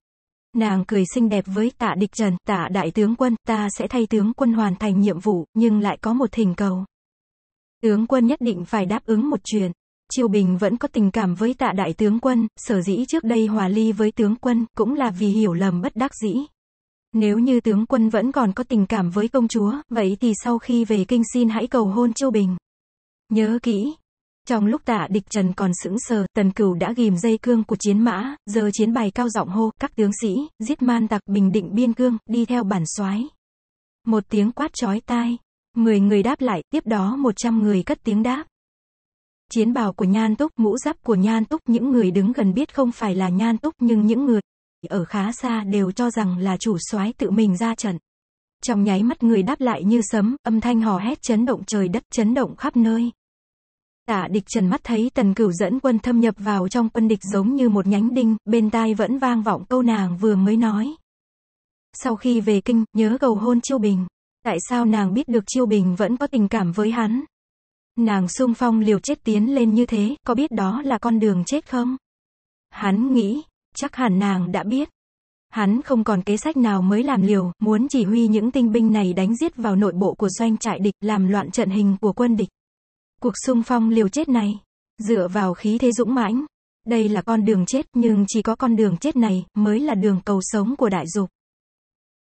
Nàng cười xinh đẹp với tạ địch trần, tạ đại tướng quân, ta sẽ thay tướng quân hoàn thành nhiệm vụ, nhưng lại có một thỉnh cầu. Tướng quân nhất định phải đáp ứng một chuyện. Triều Bình vẫn có tình cảm với tạ đại tướng quân, sở dĩ trước đây hòa ly với tướng quân, cũng là vì hiểu lầm bất đắc dĩ. Nếu như tướng quân vẫn còn có tình cảm với công chúa, vậy thì sau khi về kinh xin hãy cầu hôn Triều Bình. Nhớ kỹ. Trong lúc tạ địch trần còn sững sờ, tần cửu đã ghim dây cương của chiến mã, giờ chiến bài cao giọng hô, các tướng sĩ, giết man tặc bình định biên cương, đi theo bản soái. Một tiếng quát chói tai. Mười người đáp lại, tiếp đó một trăm người cất tiếng đáp. Chiến bào của Nhan Túc, mũ giáp của Nhan Túc, những người đứng gần biết không phải là Nhan Túc nhưng những người ở khá xa đều cho rằng là chủ soái tự mình ra trận. Trong nháy mắt người đáp lại như sấm, âm thanh hò hét chấn động trời đất, chấn động khắp nơi. Tạ địch trần mắt thấy tần cửu dẫn quân thâm nhập vào trong quân địch giống như một nhánh đinh, bên tai vẫn vang vọng câu nàng vừa mới nói. Sau khi về kinh, nhớ cầu hôn Chiêu Bình. Tại sao nàng biết được Chiêu Bình vẫn có tình cảm với hắn? Nàng sung phong liều chết tiến lên như thế, có biết đó là con đường chết không? Hắn nghĩ, chắc hẳn nàng đã biết. Hắn không còn kế sách nào mới làm liều, muốn chỉ huy những tinh binh này đánh giết vào nội bộ của doanh trại địch, làm loạn trận hình của quân địch. Cuộc sung phong liều chết này, dựa vào khí thế dũng mãnh. Đây là con đường chết, nhưng chỉ có con đường chết này mới là đường cầu sống của đại dục.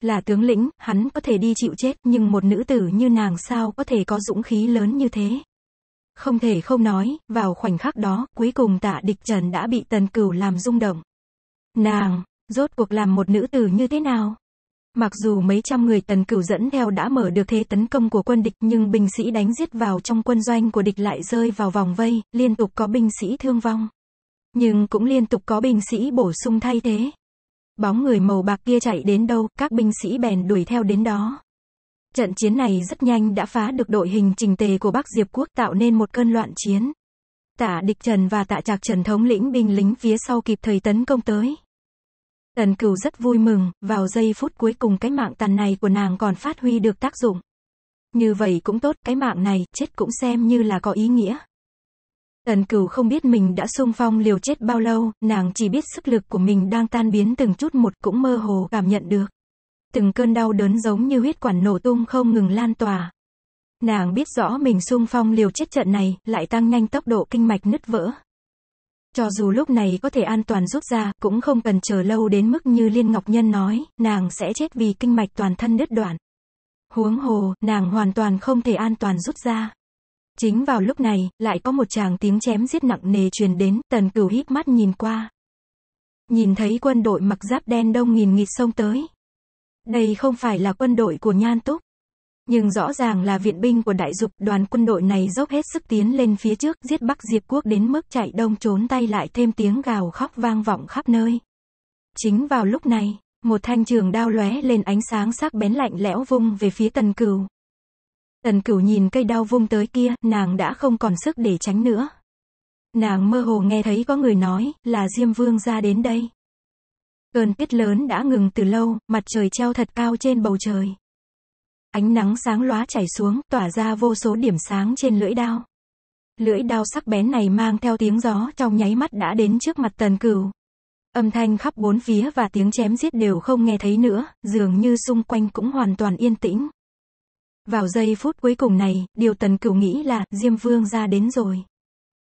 Là tướng lĩnh, hắn có thể đi chịu chết, nhưng một nữ tử như nàng sao có thể có dũng khí lớn như thế. Không thể không nói, vào khoảnh khắc đó, cuối cùng tạ địch trần đã bị tần cửu làm rung động. Nàng, rốt cuộc làm một nữ tử như thế nào? Mặc dù mấy trăm người tần cửu dẫn theo đã mở được thế tấn công của quân địch nhưng binh sĩ đánh giết vào trong quân doanh của địch lại rơi vào vòng vây, liên tục có binh sĩ thương vong. Nhưng cũng liên tục có binh sĩ bổ sung thay thế. Bóng người màu bạc kia chạy đến đâu, các binh sĩ bèn đuổi theo đến đó. Trận chiến này rất nhanh đã phá được đội hình trình tề của Bắc Diệp Quốc tạo nên một cơn loạn chiến. Tạ Địch Trần và Tạ Trạc Trần thống lĩnh binh lính phía sau kịp thời tấn công tới. Tần Cửu rất vui mừng, vào giây phút cuối cùng cái mạng tàn này của nàng còn phát huy được tác dụng. Như vậy cũng tốt, cái mạng này, chết cũng xem như là có ý nghĩa. Tần Cửu không biết mình đã xung phong liều chết bao lâu, nàng chỉ biết sức lực của mình đang tan biến từng chút một cũng mơ hồ cảm nhận được từng cơn đau đớn giống như huyết quản nổ tung không ngừng lan tỏa. Nàng biết rõ mình sung phong liều chết trận này, lại tăng nhanh tốc độ kinh mạch nứt vỡ. Cho dù lúc này có thể an toàn rút ra, cũng không cần chờ lâu đến mức như Liên Ngọc Nhân nói, nàng sẽ chết vì kinh mạch toàn thân đứt đoạn. Huống hồ, nàng hoàn toàn không thể an toàn rút ra. Chính vào lúc này, lại có một chàng tiếng chém giết nặng nề truyền đến, tần cửu híp mắt nhìn qua. Nhìn thấy quân đội mặc giáp đen đông nghìn nghịt xông tới, đây không phải là quân đội của Nhan Túc. Nhưng rõ ràng là viện binh của đại dục đoàn quân đội này dốc hết sức tiến lên phía trước giết Bắc Diệp Quốc đến mức chạy đông trốn tay lại thêm tiếng gào khóc vang vọng khắp nơi. Chính vào lúc này, một thanh trường đao lóe lên ánh sáng sắc bén lạnh lẽo vung về phía tần cửu. Tần cửu nhìn cây đao vung tới kia, nàng đã không còn sức để tránh nữa. Nàng mơ hồ nghe thấy có người nói, là Diêm Vương ra đến đây. Cơn tuyết lớn đã ngừng từ lâu, mặt trời treo thật cao trên bầu trời. Ánh nắng sáng lóa chảy xuống, tỏa ra vô số điểm sáng trên lưỡi đao. Lưỡi đao sắc bén này mang theo tiếng gió trong nháy mắt đã đến trước mặt tần cửu. Âm thanh khắp bốn phía và tiếng chém giết đều không nghe thấy nữa, dường như xung quanh cũng hoàn toàn yên tĩnh. Vào giây phút cuối cùng này, điều tần cửu nghĩ là, Diêm Vương ra đến rồi.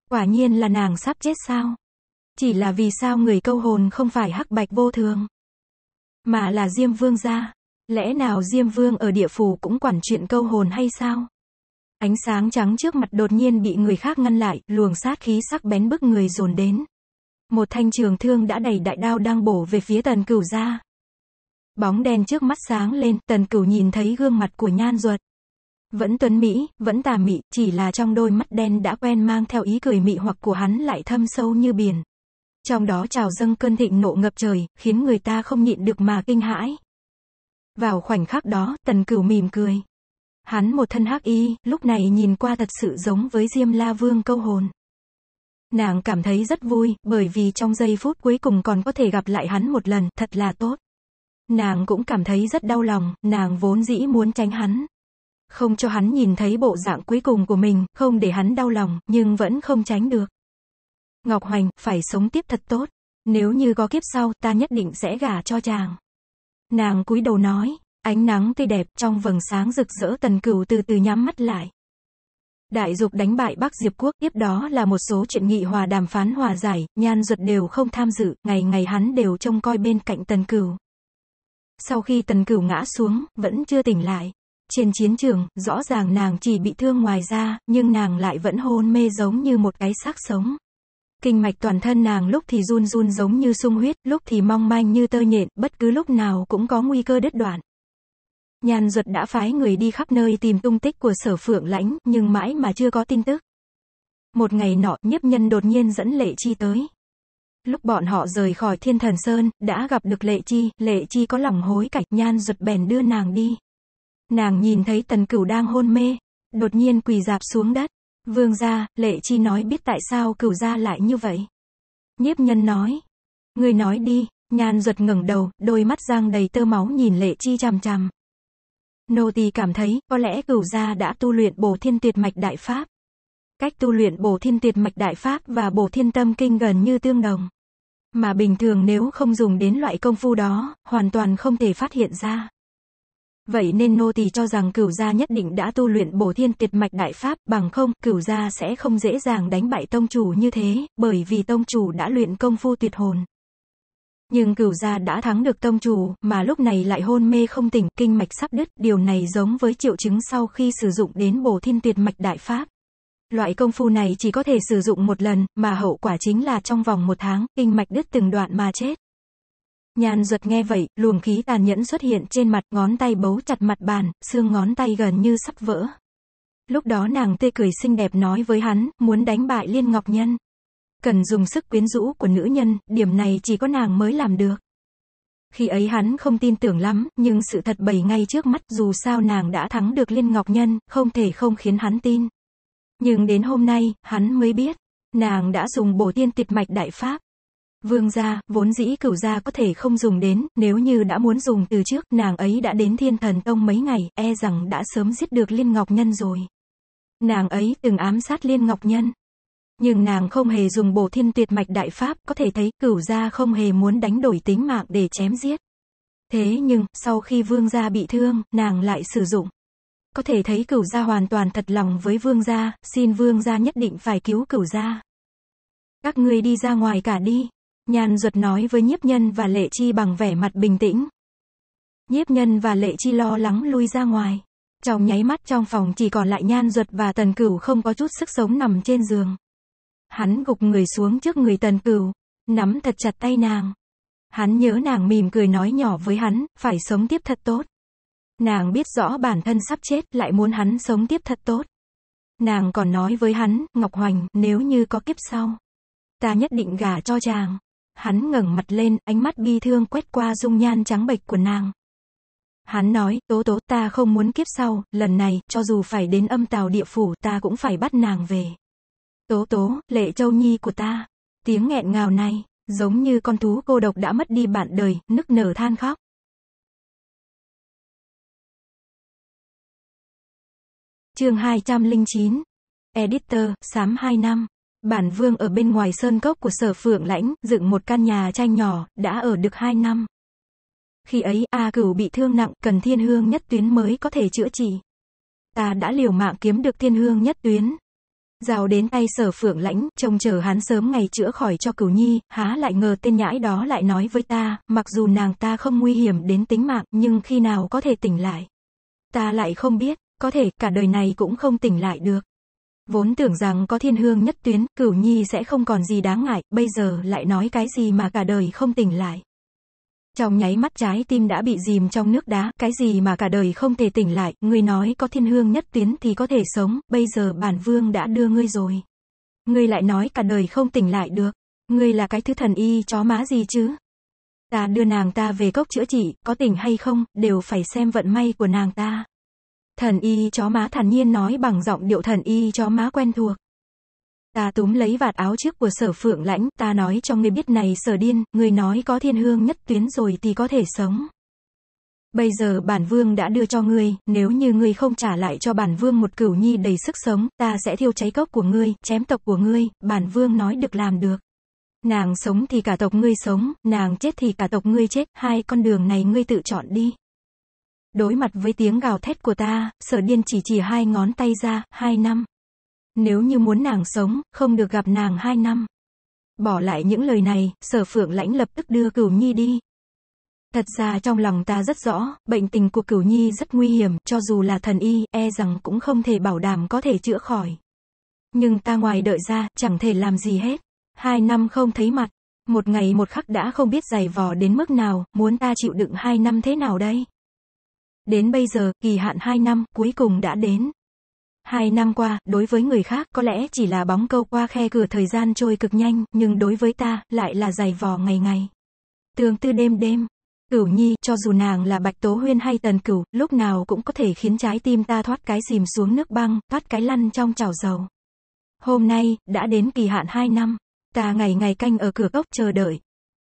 Quả nhiên là nàng sắp chết sao? Chỉ là vì sao người câu hồn không phải hắc bạch vô thường, mà là Diêm Vương gia. Lẽ nào Diêm Vương ở địa phủ cũng quản chuyện câu hồn hay sao? Ánh sáng trắng trước mặt đột nhiên bị người khác ngăn lại, luồng sát khí sắc bén bức người dồn đến. Một thanh trường thương đã đầy đại đao đang bổ về phía tần cửu ra. Bóng đen trước mắt sáng lên, tần cửu nhìn thấy gương mặt của nhan ruột. Vẫn tuấn Mỹ, vẫn tà mị, chỉ là trong đôi mắt đen đã quen mang theo ý cười mị hoặc của hắn lại thâm sâu như biển. Trong đó trào dâng cơn thịnh nộ ngập trời, khiến người ta không nhịn được mà kinh hãi. Vào khoảnh khắc đó, tần cửu mỉm cười. Hắn một thân hắc y, lúc này nhìn qua thật sự giống với Diêm La Vương câu hồn. Nàng cảm thấy rất vui, bởi vì trong giây phút cuối cùng còn có thể gặp lại hắn một lần, thật là tốt. Nàng cũng cảm thấy rất đau lòng, nàng vốn dĩ muốn tránh hắn. Không cho hắn nhìn thấy bộ dạng cuối cùng của mình, không để hắn đau lòng, nhưng vẫn không tránh được. Ngọc Hoành, phải sống tiếp thật tốt. Nếu như có kiếp sau, ta nhất định sẽ gả cho chàng. Nàng cúi đầu nói, ánh nắng tươi đẹp trong vầng sáng rực rỡ tần cửu từ từ nhắm mắt lại. Đại dục đánh bại Bắc Diệp Quốc, tiếp đó là một số chuyện nghị hòa đàm phán hòa giải, nhan ruột đều không tham dự, ngày ngày hắn đều trông coi bên cạnh tần cửu. Sau khi tần cửu ngã xuống, vẫn chưa tỉnh lại. Trên chiến trường, rõ ràng nàng chỉ bị thương ngoài da, nhưng nàng lại vẫn hôn mê giống như một cái xác sống kinh mạch toàn thân nàng lúc thì run run giống như sung huyết, lúc thì mong manh như tơ nhện, bất cứ lúc nào cũng có nguy cơ đứt đoạn. Nhàn Duật đã phái người đi khắp nơi tìm tung tích của sở phượng lãnh, nhưng mãi mà chưa có tin tức. Một ngày nọ, nhiếp nhân đột nhiên dẫn Lệ Chi tới. Lúc bọn họ rời khỏi Thiên Thần Sơn, đã gặp được Lệ Chi, Lệ Chi có lòng hối cải, Nhan Duật bèn đưa nàng đi. Nàng nhìn thấy Tần Cửu đang hôn mê, đột nhiên quỳ dạp xuống đất. Vương gia, lệ chi nói biết tại sao cửu gia lại như vậy. Nhiếp nhân nói. Người nói đi, Nhan ruột ngẩng đầu, đôi mắt giang đầy tơ máu nhìn lệ chi chằm chằm. Nô tỳ cảm thấy, có lẽ cửu gia đã tu luyện bổ thiên tuyệt mạch đại pháp. Cách tu luyện bổ thiên tuyệt mạch đại pháp và bổ thiên tâm kinh gần như tương đồng. Mà bình thường nếu không dùng đến loại công phu đó, hoàn toàn không thể phát hiện ra. Vậy nên nô tỳ cho rằng cửu gia nhất định đã tu luyện bổ thiên tiệt mạch đại pháp, bằng không, cửu gia sẽ không dễ dàng đánh bại tông chủ như thế, bởi vì tông chủ đã luyện công phu tuyệt hồn. Nhưng cửu gia đã thắng được tông chủ, mà lúc này lại hôn mê không tỉnh, kinh mạch sắp đứt, điều này giống với triệu chứng sau khi sử dụng đến bổ thiên tuyệt mạch đại pháp. Loại công phu này chỉ có thể sử dụng một lần, mà hậu quả chính là trong vòng một tháng, kinh mạch đứt từng đoạn mà chết. Nhàn duật nghe vậy, luồng khí tàn nhẫn xuất hiện trên mặt, ngón tay bấu chặt mặt bàn, xương ngón tay gần như sắp vỡ. Lúc đó nàng tê cười xinh đẹp nói với hắn, muốn đánh bại Liên Ngọc Nhân. Cần dùng sức quyến rũ của nữ nhân, điểm này chỉ có nàng mới làm được. Khi ấy hắn không tin tưởng lắm, nhưng sự thật bày ngay trước mắt dù sao nàng đã thắng được Liên Ngọc Nhân, không thể không khiến hắn tin. Nhưng đến hôm nay, hắn mới biết, nàng đã dùng bổ tiên tịch mạch đại pháp. Vương gia, vốn dĩ cửu gia có thể không dùng đến, nếu như đã muốn dùng từ trước, nàng ấy đã đến thiên thần tông mấy ngày, e rằng đã sớm giết được Liên Ngọc Nhân rồi. Nàng ấy từng ám sát Liên Ngọc Nhân. Nhưng nàng không hề dùng bổ thiên tuyệt mạch đại pháp, có thể thấy cửu gia không hề muốn đánh đổi tính mạng để chém giết. Thế nhưng, sau khi vương gia bị thương, nàng lại sử dụng. Có thể thấy cửu gia hoàn toàn thật lòng với vương gia, xin vương gia nhất định phải cứu cửu gia. Các ngươi đi ra ngoài cả đi. Nhan Duật nói với nhiếp nhân và lệ chi bằng vẻ mặt bình tĩnh. Nhiếp nhân và lệ chi lo lắng lui ra ngoài. Trong nháy mắt trong phòng chỉ còn lại nhan duật và tần cửu không có chút sức sống nằm trên giường. Hắn gục người xuống trước người tần cửu, nắm thật chặt tay nàng. Hắn nhớ nàng mỉm cười nói nhỏ với hắn, phải sống tiếp thật tốt. Nàng biết rõ bản thân sắp chết lại muốn hắn sống tiếp thật tốt. Nàng còn nói với hắn, Ngọc Hoành, nếu như có kiếp sau, ta nhất định gả cho chàng. Hắn ngẩng mặt lên, ánh mắt bi thương quét qua dung nhan trắng bệch của nàng. Hắn nói, tố tố ta không muốn kiếp sau, lần này, cho dù phải đến âm tào địa phủ ta cũng phải bắt nàng về. Tố tố, lệ châu nhi của ta. Tiếng nghẹn ngào này, giống như con thú cô độc đã mất đi bạn đời, nức nở than khóc. Chương 209 Editor, sám 2 năm Bản vương ở bên ngoài sơn cốc của sở phượng lãnh, dựng một căn nhà tranh nhỏ, đã ở được hai năm. Khi ấy, A cửu bị thương nặng, cần thiên hương nhất tuyến mới có thể chữa trị. Ta đã liều mạng kiếm được thiên hương nhất tuyến. Rào đến tay sở phượng lãnh, trông chờ hắn sớm ngày chữa khỏi cho cửu nhi, há lại ngờ tên nhãi đó lại nói với ta, mặc dù nàng ta không nguy hiểm đến tính mạng, nhưng khi nào có thể tỉnh lại. Ta lại không biết, có thể cả đời này cũng không tỉnh lại được. Vốn tưởng rằng có thiên hương nhất tuyến, cửu nhi sẽ không còn gì đáng ngại, bây giờ lại nói cái gì mà cả đời không tỉnh lại. Trong nháy mắt trái tim đã bị dìm trong nước đá, cái gì mà cả đời không thể tỉnh lại, người nói có thiên hương nhất tuyến thì có thể sống, bây giờ bản vương đã đưa ngươi rồi. Ngươi lại nói cả đời không tỉnh lại được, ngươi là cái thứ thần y chó má gì chứ? Ta đưa nàng ta về cốc chữa trị, có tỉnh hay không, đều phải xem vận may của nàng ta. Thần y chó má thản nhiên nói bằng giọng điệu thần y chó má quen thuộc. Ta túm lấy vạt áo trước của sở phượng lãnh, ta nói cho người biết này sở điên, Người nói có thiên hương nhất tuyến rồi thì có thể sống. Bây giờ bản vương đã đưa cho ngươi, nếu như ngươi không trả lại cho bản vương một cửu nhi đầy sức sống, ta sẽ thiêu cháy cốc của ngươi, chém tộc của ngươi, bản vương nói được làm được. Nàng sống thì cả tộc ngươi sống, nàng chết thì cả tộc ngươi chết, hai con đường này ngươi tự chọn đi. Đối mặt với tiếng gào thét của ta, sở điên chỉ chỉ hai ngón tay ra, hai năm. Nếu như muốn nàng sống, không được gặp nàng hai năm. Bỏ lại những lời này, sở phượng lãnh lập tức đưa cửu nhi đi. Thật ra trong lòng ta rất rõ, bệnh tình của cửu nhi rất nguy hiểm, cho dù là thần y, e rằng cũng không thể bảo đảm có thể chữa khỏi. Nhưng ta ngoài đợi ra, chẳng thể làm gì hết. Hai năm không thấy mặt, một ngày một khắc đã không biết dày vò đến mức nào, muốn ta chịu đựng hai năm thế nào đây? Đến bây giờ, kỳ hạn 2 năm, cuối cùng đã đến. Hai năm qua, đối với người khác có lẽ chỉ là bóng câu qua khe cửa thời gian trôi cực nhanh, nhưng đối với ta, lại là dày vò ngày ngày. Tương tư đêm đêm. Cửu Nhi, cho dù nàng là Bạch Tố Huyên hay Tần Cửu, lúc nào cũng có thể khiến trái tim ta thoát cái dìm xuống nước băng, thoát cái lăn trong chảo dầu. Hôm nay, đã đến kỳ hạn 2 năm. Ta ngày ngày canh ở cửa cốc chờ đợi,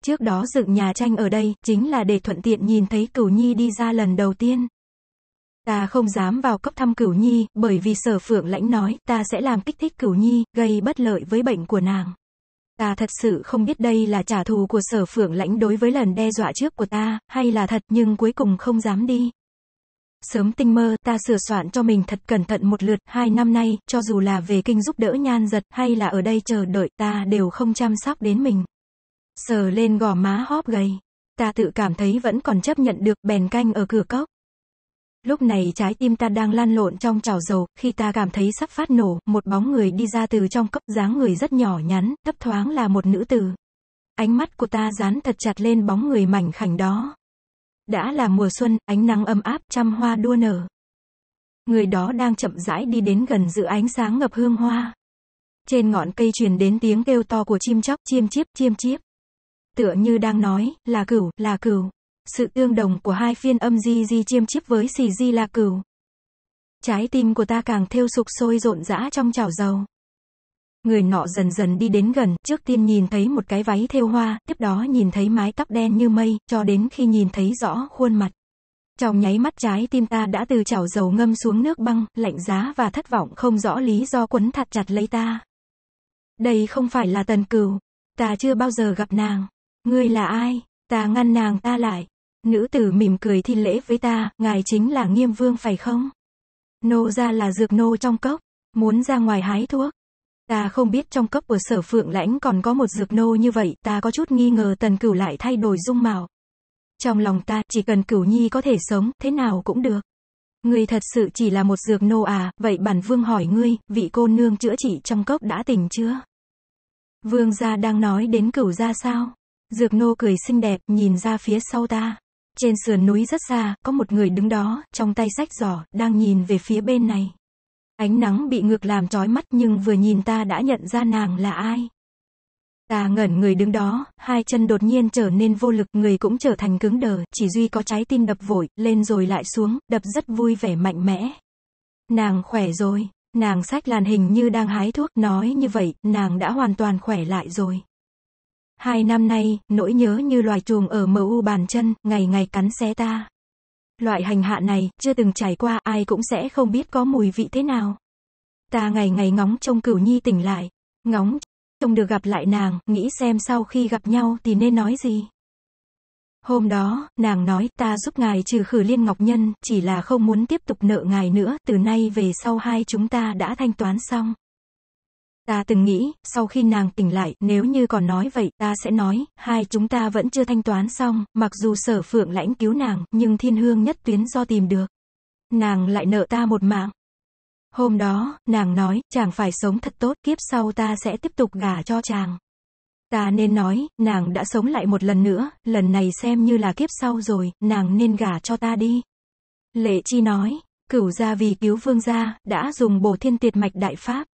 Trước đó dựng nhà tranh ở đây, chính là để thuận tiện nhìn thấy Cửu Nhi đi ra lần đầu tiên. Ta không dám vào cấp thăm Cửu Nhi, bởi vì sở phượng lãnh nói, ta sẽ làm kích thích Cửu Nhi, gây bất lợi với bệnh của nàng. Ta thật sự không biết đây là trả thù của sở phượng lãnh đối với lần đe dọa trước của ta, hay là thật nhưng cuối cùng không dám đi. Sớm tinh mơ, ta sửa soạn cho mình thật cẩn thận một lượt, hai năm nay, cho dù là về kinh giúp đỡ nhan giật, hay là ở đây chờ đợi, ta đều không chăm sóc đến mình sờ lên gò má hóp gầy. Ta tự cảm thấy vẫn còn chấp nhận được bèn canh ở cửa cốc. Lúc này trái tim ta đang lan lộn trong chảo dầu, khi ta cảm thấy sắp phát nổ, một bóng người đi ra từ trong cốc, dáng người rất nhỏ nhắn, thấp thoáng là một nữ tử. Ánh mắt của ta dán thật chặt lên bóng người mảnh khảnh đó. Đã là mùa xuân, ánh nắng ấm áp, trăm hoa đua nở. Người đó đang chậm rãi đi đến gần giữa ánh sáng ngập hương hoa. Trên ngọn cây truyền đến tiếng kêu to của chim chóc, chim chiếp, chim chiếp tựa như đang nói, là cửu, là cửu. Sự tương đồng của hai phiên âm di di chiêm chiếp với xì di là cửu. Trái tim của ta càng thêu sục sôi rộn rã trong chảo dầu. Người nọ dần dần đi đến gần, trước tiên nhìn thấy một cái váy thêu hoa, tiếp đó nhìn thấy mái tóc đen như mây, cho đến khi nhìn thấy rõ khuôn mặt. Trong nháy mắt trái tim ta đã từ chảo dầu ngâm xuống nước băng, lạnh giá và thất vọng không rõ lý do quấn thật chặt lấy ta. Đây không phải là tần cửu Ta chưa bao giờ gặp nàng. Ngươi là ai? Ta ngăn nàng ta lại. Nữ tử mỉm cười thi lễ với ta, ngài chính là nghiêm vương phải không? Nô ra là dược nô trong cốc, muốn ra ngoài hái thuốc. Ta không biết trong cấp của sở phượng lãnh còn có một dược nô như vậy, ta có chút nghi ngờ tần cửu lại thay đổi dung mạo. Trong lòng ta, chỉ cần cửu nhi có thể sống, thế nào cũng được. Ngươi thật sự chỉ là một dược nô à, vậy bản vương hỏi ngươi, vị cô nương chữa trị trong cốc đã tỉnh chưa? Vương gia đang nói đến cửu gia sao? Dược nô cười xinh đẹp, nhìn ra phía sau ta. Trên sườn núi rất xa, có một người đứng đó, trong tay sách giỏ, đang nhìn về phía bên này. Ánh nắng bị ngược làm trói mắt nhưng vừa nhìn ta đã nhận ra nàng là ai. Ta ngẩn người đứng đó, hai chân đột nhiên trở nên vô lực, người cũng trở thành cứng đờ, chỉ duy có trái tim đập vội, lên rồi lại xuống, đập rất vui vẻ mạnh mẽ. Nàng khỏe rồi, nàng sách làn hình như đang hái thuốc, nói như vậy, nàng đã hoàn toàn khỏe lại rồi. Hai năm nay, nỗi nhớ như loài chuồng ở mờ u bàn chân, ngày ngày cắn xé ta. Loại hành hạ này, chưa từng trải qua, ai cũng sẽ không biết có mùi vị thế nào. Ta ngày ngày ngóng trông cửu nhi tỉnh lại. Ngóng trông được gặp lại nàng, nghĩ xem sau khi gặp nhau thì nên nói gì. Hôm đó, nàng nói ta giúp ngài trừ khử liên ngọc nhân, chỉ là không muốn tiếp tục nợ ngài nữa, từ nay về sau hai chúng ta đã thanh toán xong. Ta từng nghĩ, sau khi nàng tỉnh lại, nếu như còn nói vậy, ta sẽ nói, hai chúng ta vẫn chưa thanh toán xong, mặc dù sở phượng lãnh cứu nàng, nhưng thiên hương nhất tuyến do tìm được. Nàng lại nợ ta một mạng. Hôm đó, nàng nói, chàng phải sống thật tốt, kiếp sau ta sẽ tiếp tục gả cho chàng. Ta nên nói, nàng đã sống lại một lần nữa, lần này xem như là kiếp sau rồi, nàng nên gả cho ta đi. Lệ Chi nói, cửu gia vì cứu vương gia, đã dùng bổ thiên tiệt mạch đại pháp.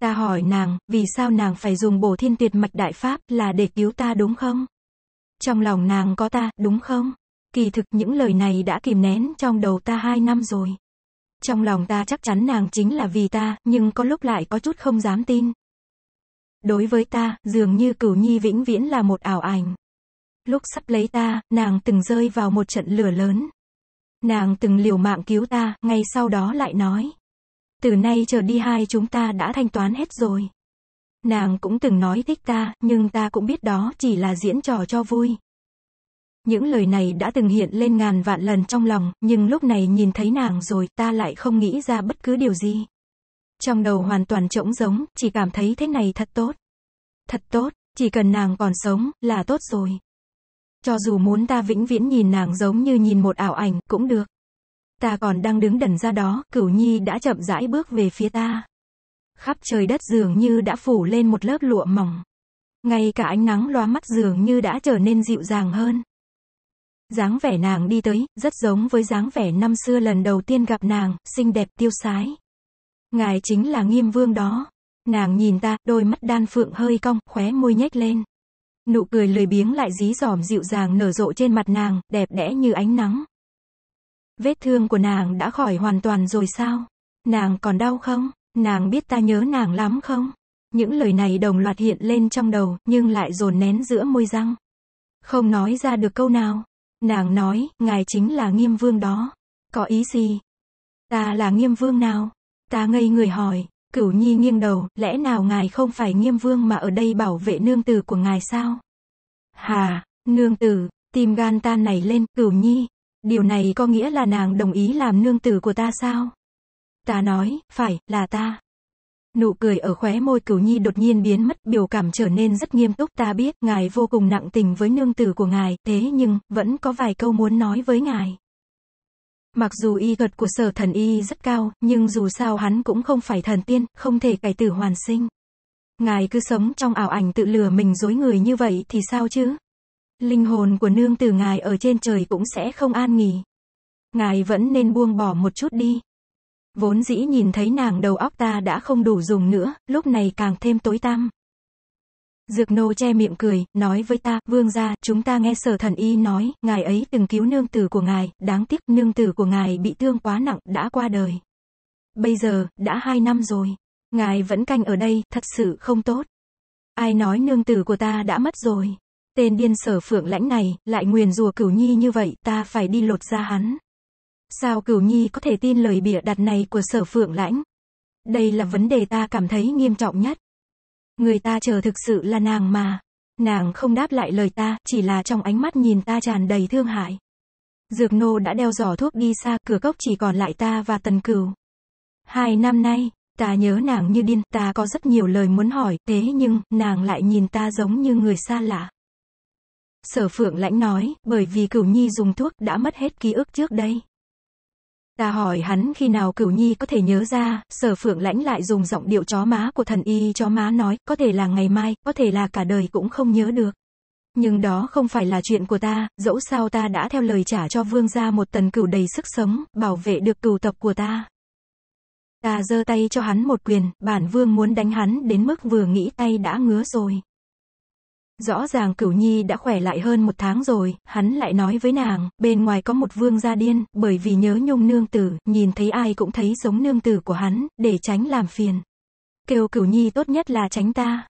Ta hỏi nàng, vì sao nàng phải dùng bổ thiên tuyệt mạch đại pháp là để cứu ta đúng không? Trong lòng nàng có ta, đúng không? Kỳ thực những lời này đã kìm nén trong đầu ta hai năm rồi. Trong lòng ta chắc chắn nàng chính là vì ta, nhưng có lúc lại có chút không dám tin. Đối với ta, dường như cửu nhi vĩnh viễn là một ảo ảnh. Lúc sắp lấy ta, nàng từng rơi vào một trận lửa lớn. Nàng từng liều mạng cứu ta, ngay sau đó lại nói từ nay trở đi hai chúng ta đã thanh toán hết rồi. Nàng cũng từng nói thích ta, nhưng ta cũng biết đó chỉ là diễn trò cho vui. Những lời này đã từng hiện lên ngàn vạn lần trong lòng, nhưng lúc này nhìn thấy nàng rồi ta lại không nghĩ ra bất cứ điều gì. Trong đầu hoàn toàn trống rỗng, chỉ cảm thấy thế này thật tốt. Thật tốt, chỉ cần nàng còn sống, là tốt rồi. Cho dù muốn ta vĩnh viễn nhìn nàng giống như nhìn một ảo ảnh, cũng được. Ta còn đang đứng đần ra đó, cửu nhi đã chậm rãi bước về phía ta. Khắp trời đất dường như đã phủ lên một lớp lụa mỏng. Ngay cả ánh nắng loa mắt dường như đã trở nên dịu dàng hơn. dáng vẻ nàng đi tới, rất giống với dáng vẻ năm xưa lần đầu tiên gặp nàng, xinh đẹp tiêu sái. Ngài chính là nghiêm vương đó. Nàng nhìn ta, đôi mắt đan phượng hơi cong, khóe môi nhếch lên. Nụ cười lười biếng lại dí dỏm dịu dàng nở rộ trên mặt nàng, đẹp đẽ như ánh nắng. Vết thương của nàng đã khỏi hoàn toàn rồi sao? Nàng còn đau không? Nàng biết ta nhớ nàng lắm không? Những lời này đồng loạt hiện lên trong đầu, nhưng lại dồn nén giữa môi răng. Không nói ra được câu nào. Nàng nói, ngài chính là nghiêm vương đó. Có ý gì? Ta là nghiêm vương nào? Ta ngây người hỏi, cửu nhi nghiêng đầu, lẽ nào ngài không phải nghiêm vương mà ở đây bảo vệ nương tử của ngài sao? Hà, nương tử, tim gan ta nảy lên, cửu nhi, Điều này có nghĩa là nàng đồng ý làm nương tử của ta sao? Ta nói, phải, là ta. Nụ cười ở khóe môi cửu nhi đột nhiên biến mất, biểu cảm trở nên rất nghiêm túc. Ta biết, ngài vô cùng nặng tình với nương tử của ngài, thế nhưng, vẫn có vài câu muốn nói với ngài. Mặc dù y thuật của sở thần y rất cao, nhưng dù sao hắn cũng không phải thần tiên, không thể cải tử hoàn sinh. Ngài cứ sống trong ảo ảnh tự lừa mình dối người như vậy thì sao chứ? Linh hồn của nương tử ngài ở trên trời cũng sẽ không an nghỉ. Ngài vẫn nên buông bỏ một chút đi. Vốn dĩ nhìn thấy nàng đầu óc ta đã không đủ dùng nữa, lúc này càng thêm tối tăm. Dược nô che miệng cười, nói với ta, vương gia, chúng ta nghe sở thần y nói, ngài ấy từng cứu nương tử của ngài, đáng tiếc nương tử của ngài bị thương quá nặng, đã qua đời. Bây giờ, đã hai năm rồi. Ngài vẫn canh ở đây, thật sự không tốt. Ai nói nương tử của ta đã mất rồi. Tên điên sở phượng lãnh này, lại nguyền rùa cửu nhi như vậy, ta phải đi lột ra hắn. Sao cửu nhi có thể tin lời bịa đặt này của sở phượng lãnh? Đây là vấn đề ta cảm thấy nghiêm trọng nhất. Người ta chờ thực sự là nàng mà. Nàng không đáp lại lời ta, chỉ là trong ánh mắt nhìn ta tràn đầy thương hại. Dược nô đã đeo giỏ thuốc đi xa, cửa cốc chỉ còn lại ta và tần cửu. Hai năm nay, ta nhớ nàng như điên, ta có rất nhiều lời muốn hỏi, thế nhưng, nàng lại nhìn ta giống như người xa lạ. Sở phượng lãnh nói, bởi vì cửu nhi dùng thuốc đã mất hết ký ức trước đây. Ta hỏi hắn khi nào cửu nhi có thể nhớ ra, sở phượng lãnh lại dùng giọng điệu chó má của thần y chó má nói, có thể là ngày mai, có thể là cả đời cũng không nhớ được. Nhưng đó không phải là chuyện của ta, dẫu sao ta đã theo lời trả cho vương gia một tần cửu đầy sức sống, bảo vệ được cửu tập của ta. Ta giơ tay cho hắn một quyền, bản vương muốn đánh hắn đến mức vừa nghĩ tay đã ngứa rồi. Rõ ràng cửu nhi đã khỏe lại hơn một tháng rồi, hắn lại nói với nàng, bên ngoài có một vương gia điên, bởi vì nhớ nhung nương tử, nhìn thấy ai cũng thấy giống nương tử của hắn, để tránh làm phiền. Kêu cửu nhi tốt nhất là tránh ta.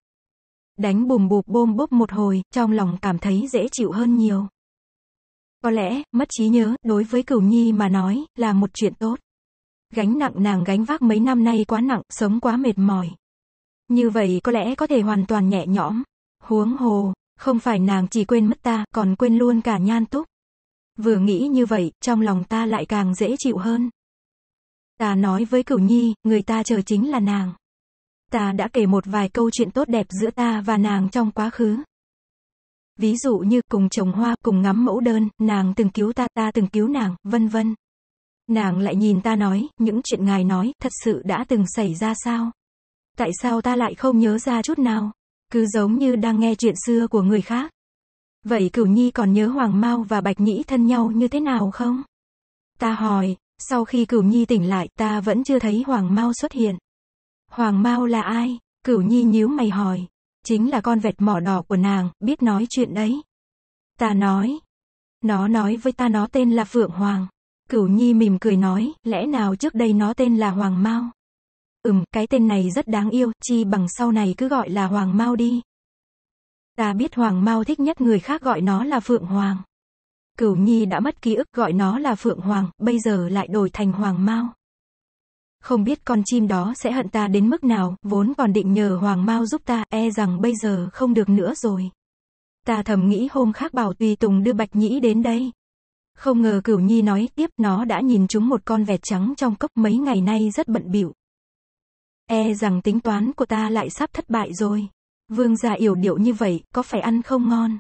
Đánh bùm bụp bôm bốp một hồi, trong lòng cảm thấy dễ chịu hơn nhiều. Có lẽ, mất trí nhớ, đối với cửu nhi mà nói, là một chuyện tốt. Gánh nặng nàng gánh vác mấy năm nay quá nặng, sống quá mệt mỏi. Như vậy có lẽ có thể hoàn toàn nhẹ nhõm, Huống hồ, không phải nàng chỉ quên mất ta, còn quên luôn cả nhan túc. Vừa nghĩ như vậy, trong lòng ta lại càng dễ chịu hơn. Ta nói với cửu nhi, người ta chờ chính là nàng. Ta đã kể một vài câu chuyện tốt đẹp giữa ta và nàng trong quá khứ. Ví dụ như cùng trồng hoa, cùng ngắm mẫu đơn, nàng từng cứu ta, ta từng cứu nàng, vân vân. Nàng lại nhìn ta nói, những chuyện ngài nói, thật sự đã từng xảy ra sao? Tại sao ta lại không nhớ ra chút nào? cứ giống như đang nghe chuyện xưa của người khác. Vậy Cửu Nhi còn nhớ Hoàng Mao và Bạch Nhĩ thân nhau như thế nào không? Ta hỏi, sau khi Cửu Nhi tỉnh lại ta vẫn chưa thấy Hoàng Mao xuất hiện. Hoàng Mao là ai? Cửu Nhi nhíu mày hỏi. Chính là con vẹt mỏ đỏ của nàng, biết nói chuyện đấy. Ta nói. Nó nói với ta nó tên là Phượng Hoàng. Cửu Nhi mỉm cười nói, lẽ nào trước đây nó tên là Hoàng Mao? Ừm, cái tên này rất đáng yêu, chi bằng sau này cứ gọi là Hoàng Mao đi. Ta biết Hoàng Mao thích nhất người khác gọi nó là Phượng Hoàng. Cửu Nhi đã mất ký ức gọi nó là Phượng Hoàng, bây giờ lại đổi thành Hoàng Mao. Không biết con chim đó sẽ hận ta đến mức nào, vốn còn định nhờ Hoàng Mao giúp ta, e rằng bây giờ không được nữa rồi. Ta thầm nghĩ hôm khác bảo Tùy Tùng đưa Bạch Nhĩ đến đây. Không ngờ Cửu Nhi nói tiếp nó đã nhìn chúng một con vẹt trắng trong cốc mấy ngày nay rất bận bịu. E rằng tính toán của ta lại sắp thất bại rồi. Vương gia yểu điệu như vậy, có phải ăn không ngon?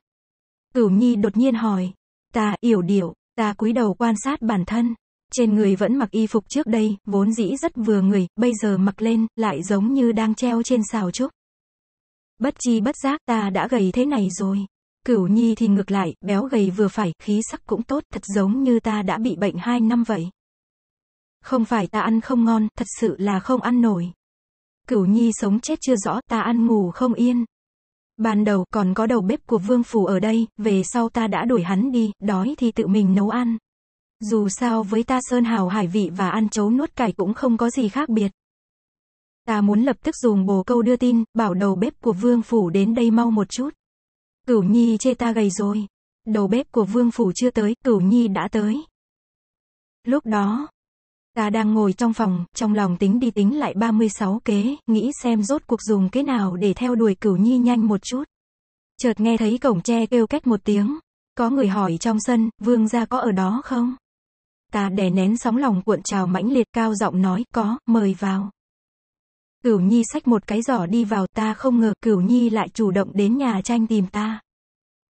Cửu Nhi đột nhiên hỏi. Ta, yểu điệu, ta cúi đầu quan sát bản thân. Trên người vẫn mặc y phục trước đây, vốn dĩ rất vừa người, bây giờ mặc lên, lại giống như đang treo trên xào trúc. Bất chi bất giác ta đã gầy thế này rồi. Cửu Nhi thì ngược lại, béo gầy vừa phải, khí sắc cũng tốt, thật giống như ta đã bị bệnh hai năm vậy. Không phải ta ăn không ngon, thật sự là không ăn nổi cửu nhi sống chết chưa rõ, ta ăn ngủ không yên. Ban đầu còn có đầu bếp của vương phủ ở đây, về sau ta đã đuổi hắn đi, đói thì tự mình nấu ăn. Dù sao với ta sơn hào hải vị và ăn chấu nuốt cải cũng không có gì khác biệt. Ta muốn lập tức dùng bồ câu đưa tin, bảo đầu bếp của vương phủ đến đây mau một chút. Cửu nhi chê ta gầy rồi. Đầu bếp của vương phủ chưa tới, cửu nhi đã tới. Lúc đó, Ta đang ngồi trong phòng, trong lòng tính đi tính lại 36 kế, nghĩ xem rốt cuộc dùng kế nào để theo đuổi cửu nhi nhanh một chút. Chợt nghe thấy cổng tre kêu cách một tiếng. Có người hỏi trong sân, vương gia có ở đó không? Ta đè nén sóng lòng cuộn trào mãnh liệt cao giọng nói, có, mời vào. Cửu Nhi xách một cái giỏ đi vào ta không ngờ Cửu Nhi lại chủ động đến nhà tranh tìm ta.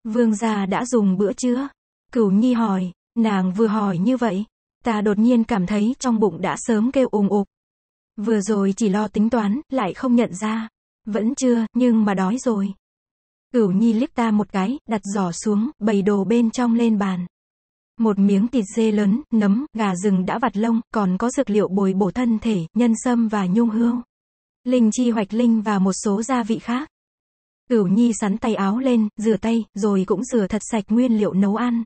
Vương gia đã dùng bữa chưa? Cửu Nhi hỏi, nàng vừa hỏi như vậy, ta đột nhiên cảm thấy trong bụng đã sớm kêu ùng ục. Vừa rồi chỉ lo tính toán, lại không nhận ra. Vẫn chưa, nhưng mà đói rồi. Cửu nhi liếc ta một cái, đặt giỏ xuống, bày đồ bên trong lên bàn. Một miếng thịt dê lớn, nấm, gà rừng đã vặt lông, còn có dược liệu bồi bổ thân thể, nhân sâm và nhung hương. Linh chi hoạch linh và một số gia vị khác. Cửu nhi sắn tay áo lên, rửa tay, rồi cũng rửa thật sạch nguyên liệu nấu ăn.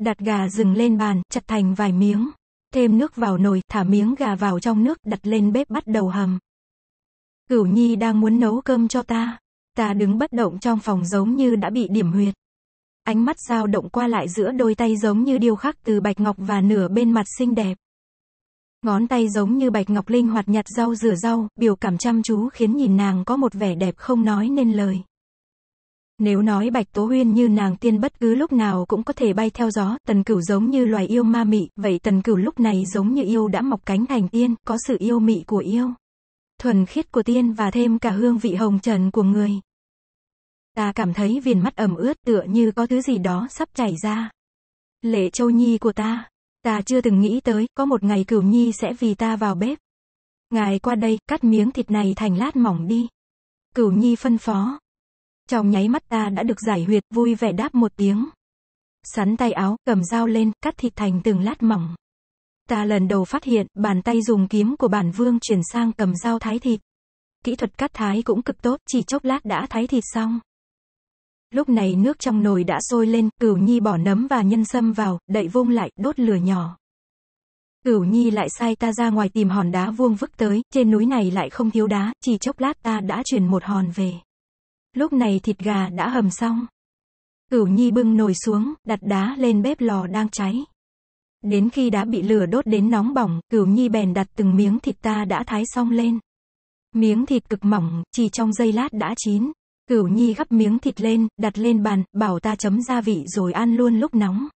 Đặt gà rừng lên bàn, chặt thành vài miếng. Thêm nước vào nồi, thả miếng gà vào trong nước, đặt lên bếp bắt đầu hầm. Cửu Nhi đang muốn nấu cơm cho ta. Ta đứng bất động trong phòng giống như đã bị điểm huyệt. Ánh mắt dao động qua lại giữa đôi tay giống như điêu khắc từ bạch ngọc và nửa bên mặt xinh đẹp. Ngón tay giống như bạch ngọc linh hoạt nhặt rau rửa rau, biểu cảm chăm chú khiến nhìn nàng có một vẻ đẹp không nói nên lời. Nếu nói Bạch Tố Huyên như nàng tiên bất cứ lúc nào cũng có thể bay theo gió, tần cửu giống như loài yêu ma mị, vậy tần cửu lúc này giống như yêu đã mọc cánh thành tiên, có sự yêu mị của yêu. Thuần khiết của tiên và thêm cả hương vị hồng trần của người. Ta cảm thấy viền mắt ẩm ướt tựa như có thứ gì đó sắp chảy ra. Lệ châu nhi của ta, ta chưa từng nghĩ tới, có một ngày cửu nhi sẽ vì ta vào bếp. Ngài qua đây, cắt miếng thịt này thành lát mỏng đi. Cửu nhi phân phó. Trong nháy mắt ta đã được giải huyệt, vui vẻ đáp một tiếng. Sắn tay áo, cầm dao lên, cắt thịt thành từng lát mỏng. Ta lần đầu phát hiện, bàn tay dùng kiếm của bản vương chuyển sang cầm dao thái thịt. Kỹ thuật cắt thái cũng cực tốt, chỉ chốc lát đã thái thịt xong. Lúc này nước trong nồi đã sôi lên, cửu nhi bỏ nấm và nhân sâm vào, đậy vung lại, đốt lửa nhỏ. Cửu nhi lại sai ta ra ngoài tìm hòn đá vuông vức tới, trên núi này lại không thiếu đá, chỉ chốc lát ta đã chuyển một hòn về. Lúc này thịt gà đã hầm xong. Cửu Nhi bưng nồi xuống, đặt đá lên bếp lò đang cháy. Đến khi đã bị lửa đốt đến nóng bỏng, Cửu Nhi bèn đặt từng miếng thịt ta đã thái xong lên. Miếng thịt cực mỏng, chỉ trong giây lát đã chín. Cửu Nhi gắp miếng thịt lên, đặt lên bàn, bảo ta chấm gia vị rồi ăn luôn lúc nóng.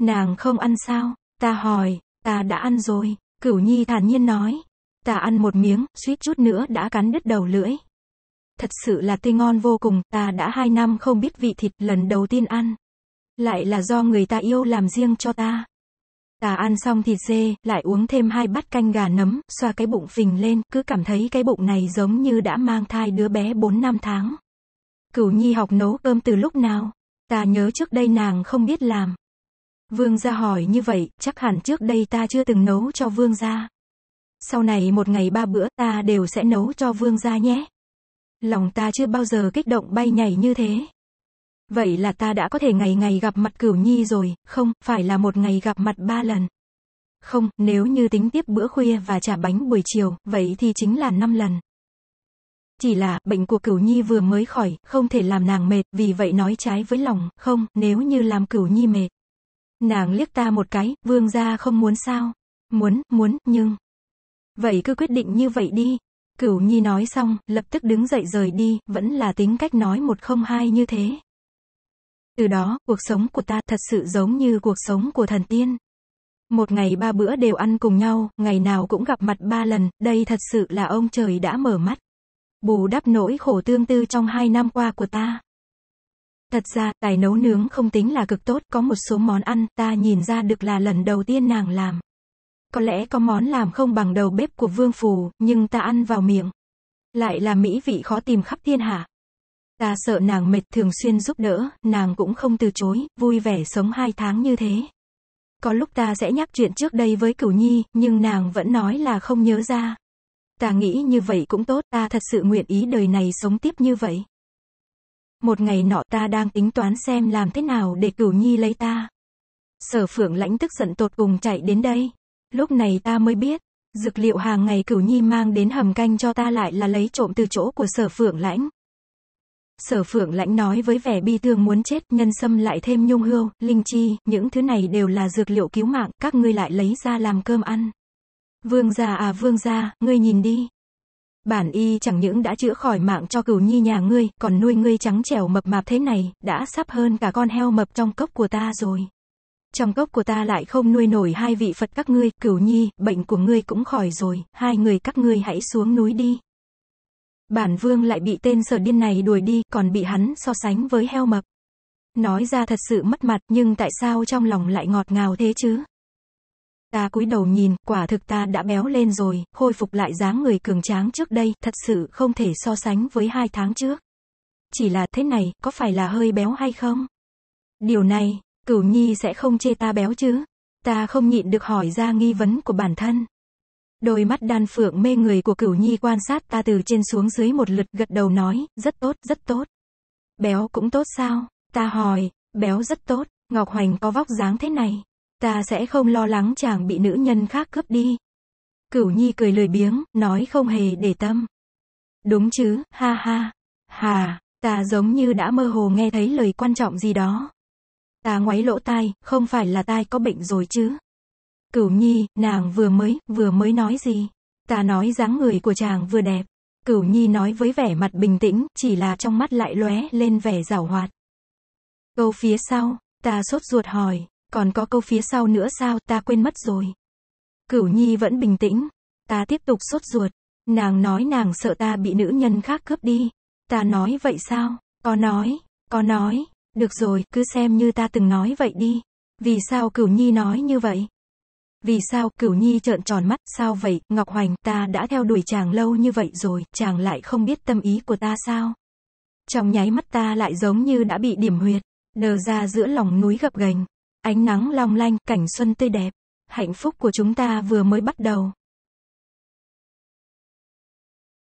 Nàng không ăn sao? Ta hỏi, ta đã ăn rồi. Cửu Nhi thản nhiên nói. Ta ăn một miếng, suýt chút nữa đã cắn đứt đầu lưỡi. Thật sự là tươi ngon vô cùng, ta đã hai năm không biết vị thịt lần đầu tiên ăn. Lại là do người ta yêu làm riêng cho ta. Ta ăn xong thịt dê, lại uống thêm hai bát canh gà nấm, xoa cái bụng phình lên, cứ cảm thấy cái bụng này giống như đã mang thai đứa bé 4 năm tháng. Cửu Nhi học nấu cơm từ lúc nào? Ta nhớ trước đây nàng không biết làm. Vương gia hỏi như vậy, chắc hẳn trước đây ta chưa từng nấu cho vương gia. Sau này một ngày ba bữa ta đều sẽ nấu cho vương gia nhé. Lòng ta chưa bao giờ kích động bay nhảy như thế. Vậy là ta đã có thể ngày ngày gặp mặt cửu nhi rồi, không, phải là một ngày gặp mặt ba lần. Không, nếu như tính tiếp bữa khuya và trả bánh buổi chiều, vậy thì chính là năm lần. Chỉ là, bệnh của cửu nhi vừa mới khỏi, không thể làm nàng mệt, vì vậy nói trái với lòng, không, nếu như làm cửu nhi mệt. Nàng liếc ta một cái, vương gia không muốn sao. Muốn, muốn, nhưng... Vậy cứ quyết định như vậy đi, Cửu Nhi nói xong, lập tức đứng dậy rời đi, vẫn là tính cách nói một không hai như thế. Từ đó, cuộc sống của ta thật sự giống như cuộc sống của thần tiên. Một ngày ba bữa đều ăn cùng nhau, ngày nào cũng gặp mặt ba lần, đây thật sự là ông trời đã mở mắt. Bù đắp nỗi khổ tương tư trong hai năm qua của ta. Thật ra, tài nấu nướng không tính là cực tốt, có một số món ăn, ta nhìn ra được là lần đầu tiên nàng làm. Có lẽ có món làm không bằng đầu bếp của Vương Phù, nhưng ta ăn vào miệng. Lại là mỹ vị khó tìm khắp thiên hạ. Ta sợ nàng mệt thường xuyên giúp đỡ, nàng cũng không từ chối, vui vẻ sống hai tháng như thế. Có lúc ta sẽ nhắc chuyện trước đây với cửu nhi, nhưng nàng vẫn nói là không nhớ ra. Ta nghĩ như vậy cũng tốt, ta thật sự nguyện ý đời này sống tiếp như vậy. Một ngày nọ ta đang tính toán xem làm thế nào để cửu nhi lấy ta. Sở phượng lãnh tức giận tột cùng chạy đến đây, Lúc này ta mới biết, dược liệu hàng ngày cửu nhi mang đến hầm canh cho ta lại là lấy trộm từ chỗ của sở phượng lãnh. Sở phượng lãnh nói với vẻ bi thương muốn chết, nhân sâm lại thêm nhung hương, linh chi, những thứ này đều là dược liệu cứu mạng, các ngươi lại lấy ra làm cơm ăn. Vương gia à vương gia, ngươi nhìn đi. Bản y chẳng những đã chữa khỏi mạng cho cửu nhi nhà ngươi, còn nuôi ngươi trắng trẻo mập mạp thế này, đã sắp hơn cả con heo mập trong cốc của ta rồi trong gốc của ta lại không nuôi nổi hai vị Phật các ngươi, cửu nhi, bệnh của ngươi cũng khỏi rồi, hai người các ngươi hãy xuống núi đi. Bản vương lại bị tên sở điên này đuổi đi, còn bị hắn so sánh với heo mập. Nói ra thật sự mất mặt, nhưng tại sao trong lòng lại ngọt ngào thế chứ? Ta cúi đầu nhìn, quả thực ta đã béo lên rồi, khôi phục lại dáng người cường tráng trước đây, thật sự không thể so sánh với hai tháng trước. Chỉ là thế này, có phải là hơi béo hay không? Điều này, Cửu Nhi sẽ không chê ta béo chứ? Ta không nhịn được hỏi ra nghi vấn của bản thân. Đôi mắt đan phượng mê người của Cửu Nhi quan sát ta từ trên xuống dưới một lượt gật đầu nói, rất tốt, rất tốt. Béo cũng tốt sao? Ta hỏi, béo rất tốt, Ngọc Hoành có vóc dáng thế này. Ta sẽ không lo lắng chàng bị nữ nhân khác cướp đi. Cửu Nhi cười lười biếng, nói không hề để tâm. Đúng chứ, ha ha. Hà, ta giống như đã mơ hồ nghe thấy lời quan trọng gì đó. Ta ngoáy lỗ tai, không phải là tai có bệnh rồi chứ. Cửu nhi, nàng vừa mới, vừa mới nói gì? Ta nói dáng người của chàng vừa đẹp. Cửu nhi nói với vẻ mặt bình tĩnh, chỉ là trong mắt lại lóe lên vẻ rảo hoạt. Câu phía sau, ta sốt ruột hỏi, còn có câu phía sau nữa sao ta quên mất rồi. Cửu nhi vẫn bình tĩnh, ta tiếp tục sốt ruột. Nàng nói nàng sợ ta bị nữ nhân khác cướp đi. Ta nói vậy sao? Có nói, có nói, được rồi, cứ xem như ta từng nói vậy đi. Vì sao Cửu Nhi nói như vậy? Vì sao Cửu Nhi trợn tròn mắt, sao vậy, Ngọc Hoành, ta đã theo đuổi chàng lâu như vậy rồi, chàng lại không biết tâm ý của ta sao? Trong nháy mắt ta lại giống như đã bị điểm huyệt, đờ ra giữa lòng núi gập ghềnh, ánh nắng long lanh, cảnh xuân tươi đẹp. Hạnh phúc của chúng ta vừa mới bắt đầu.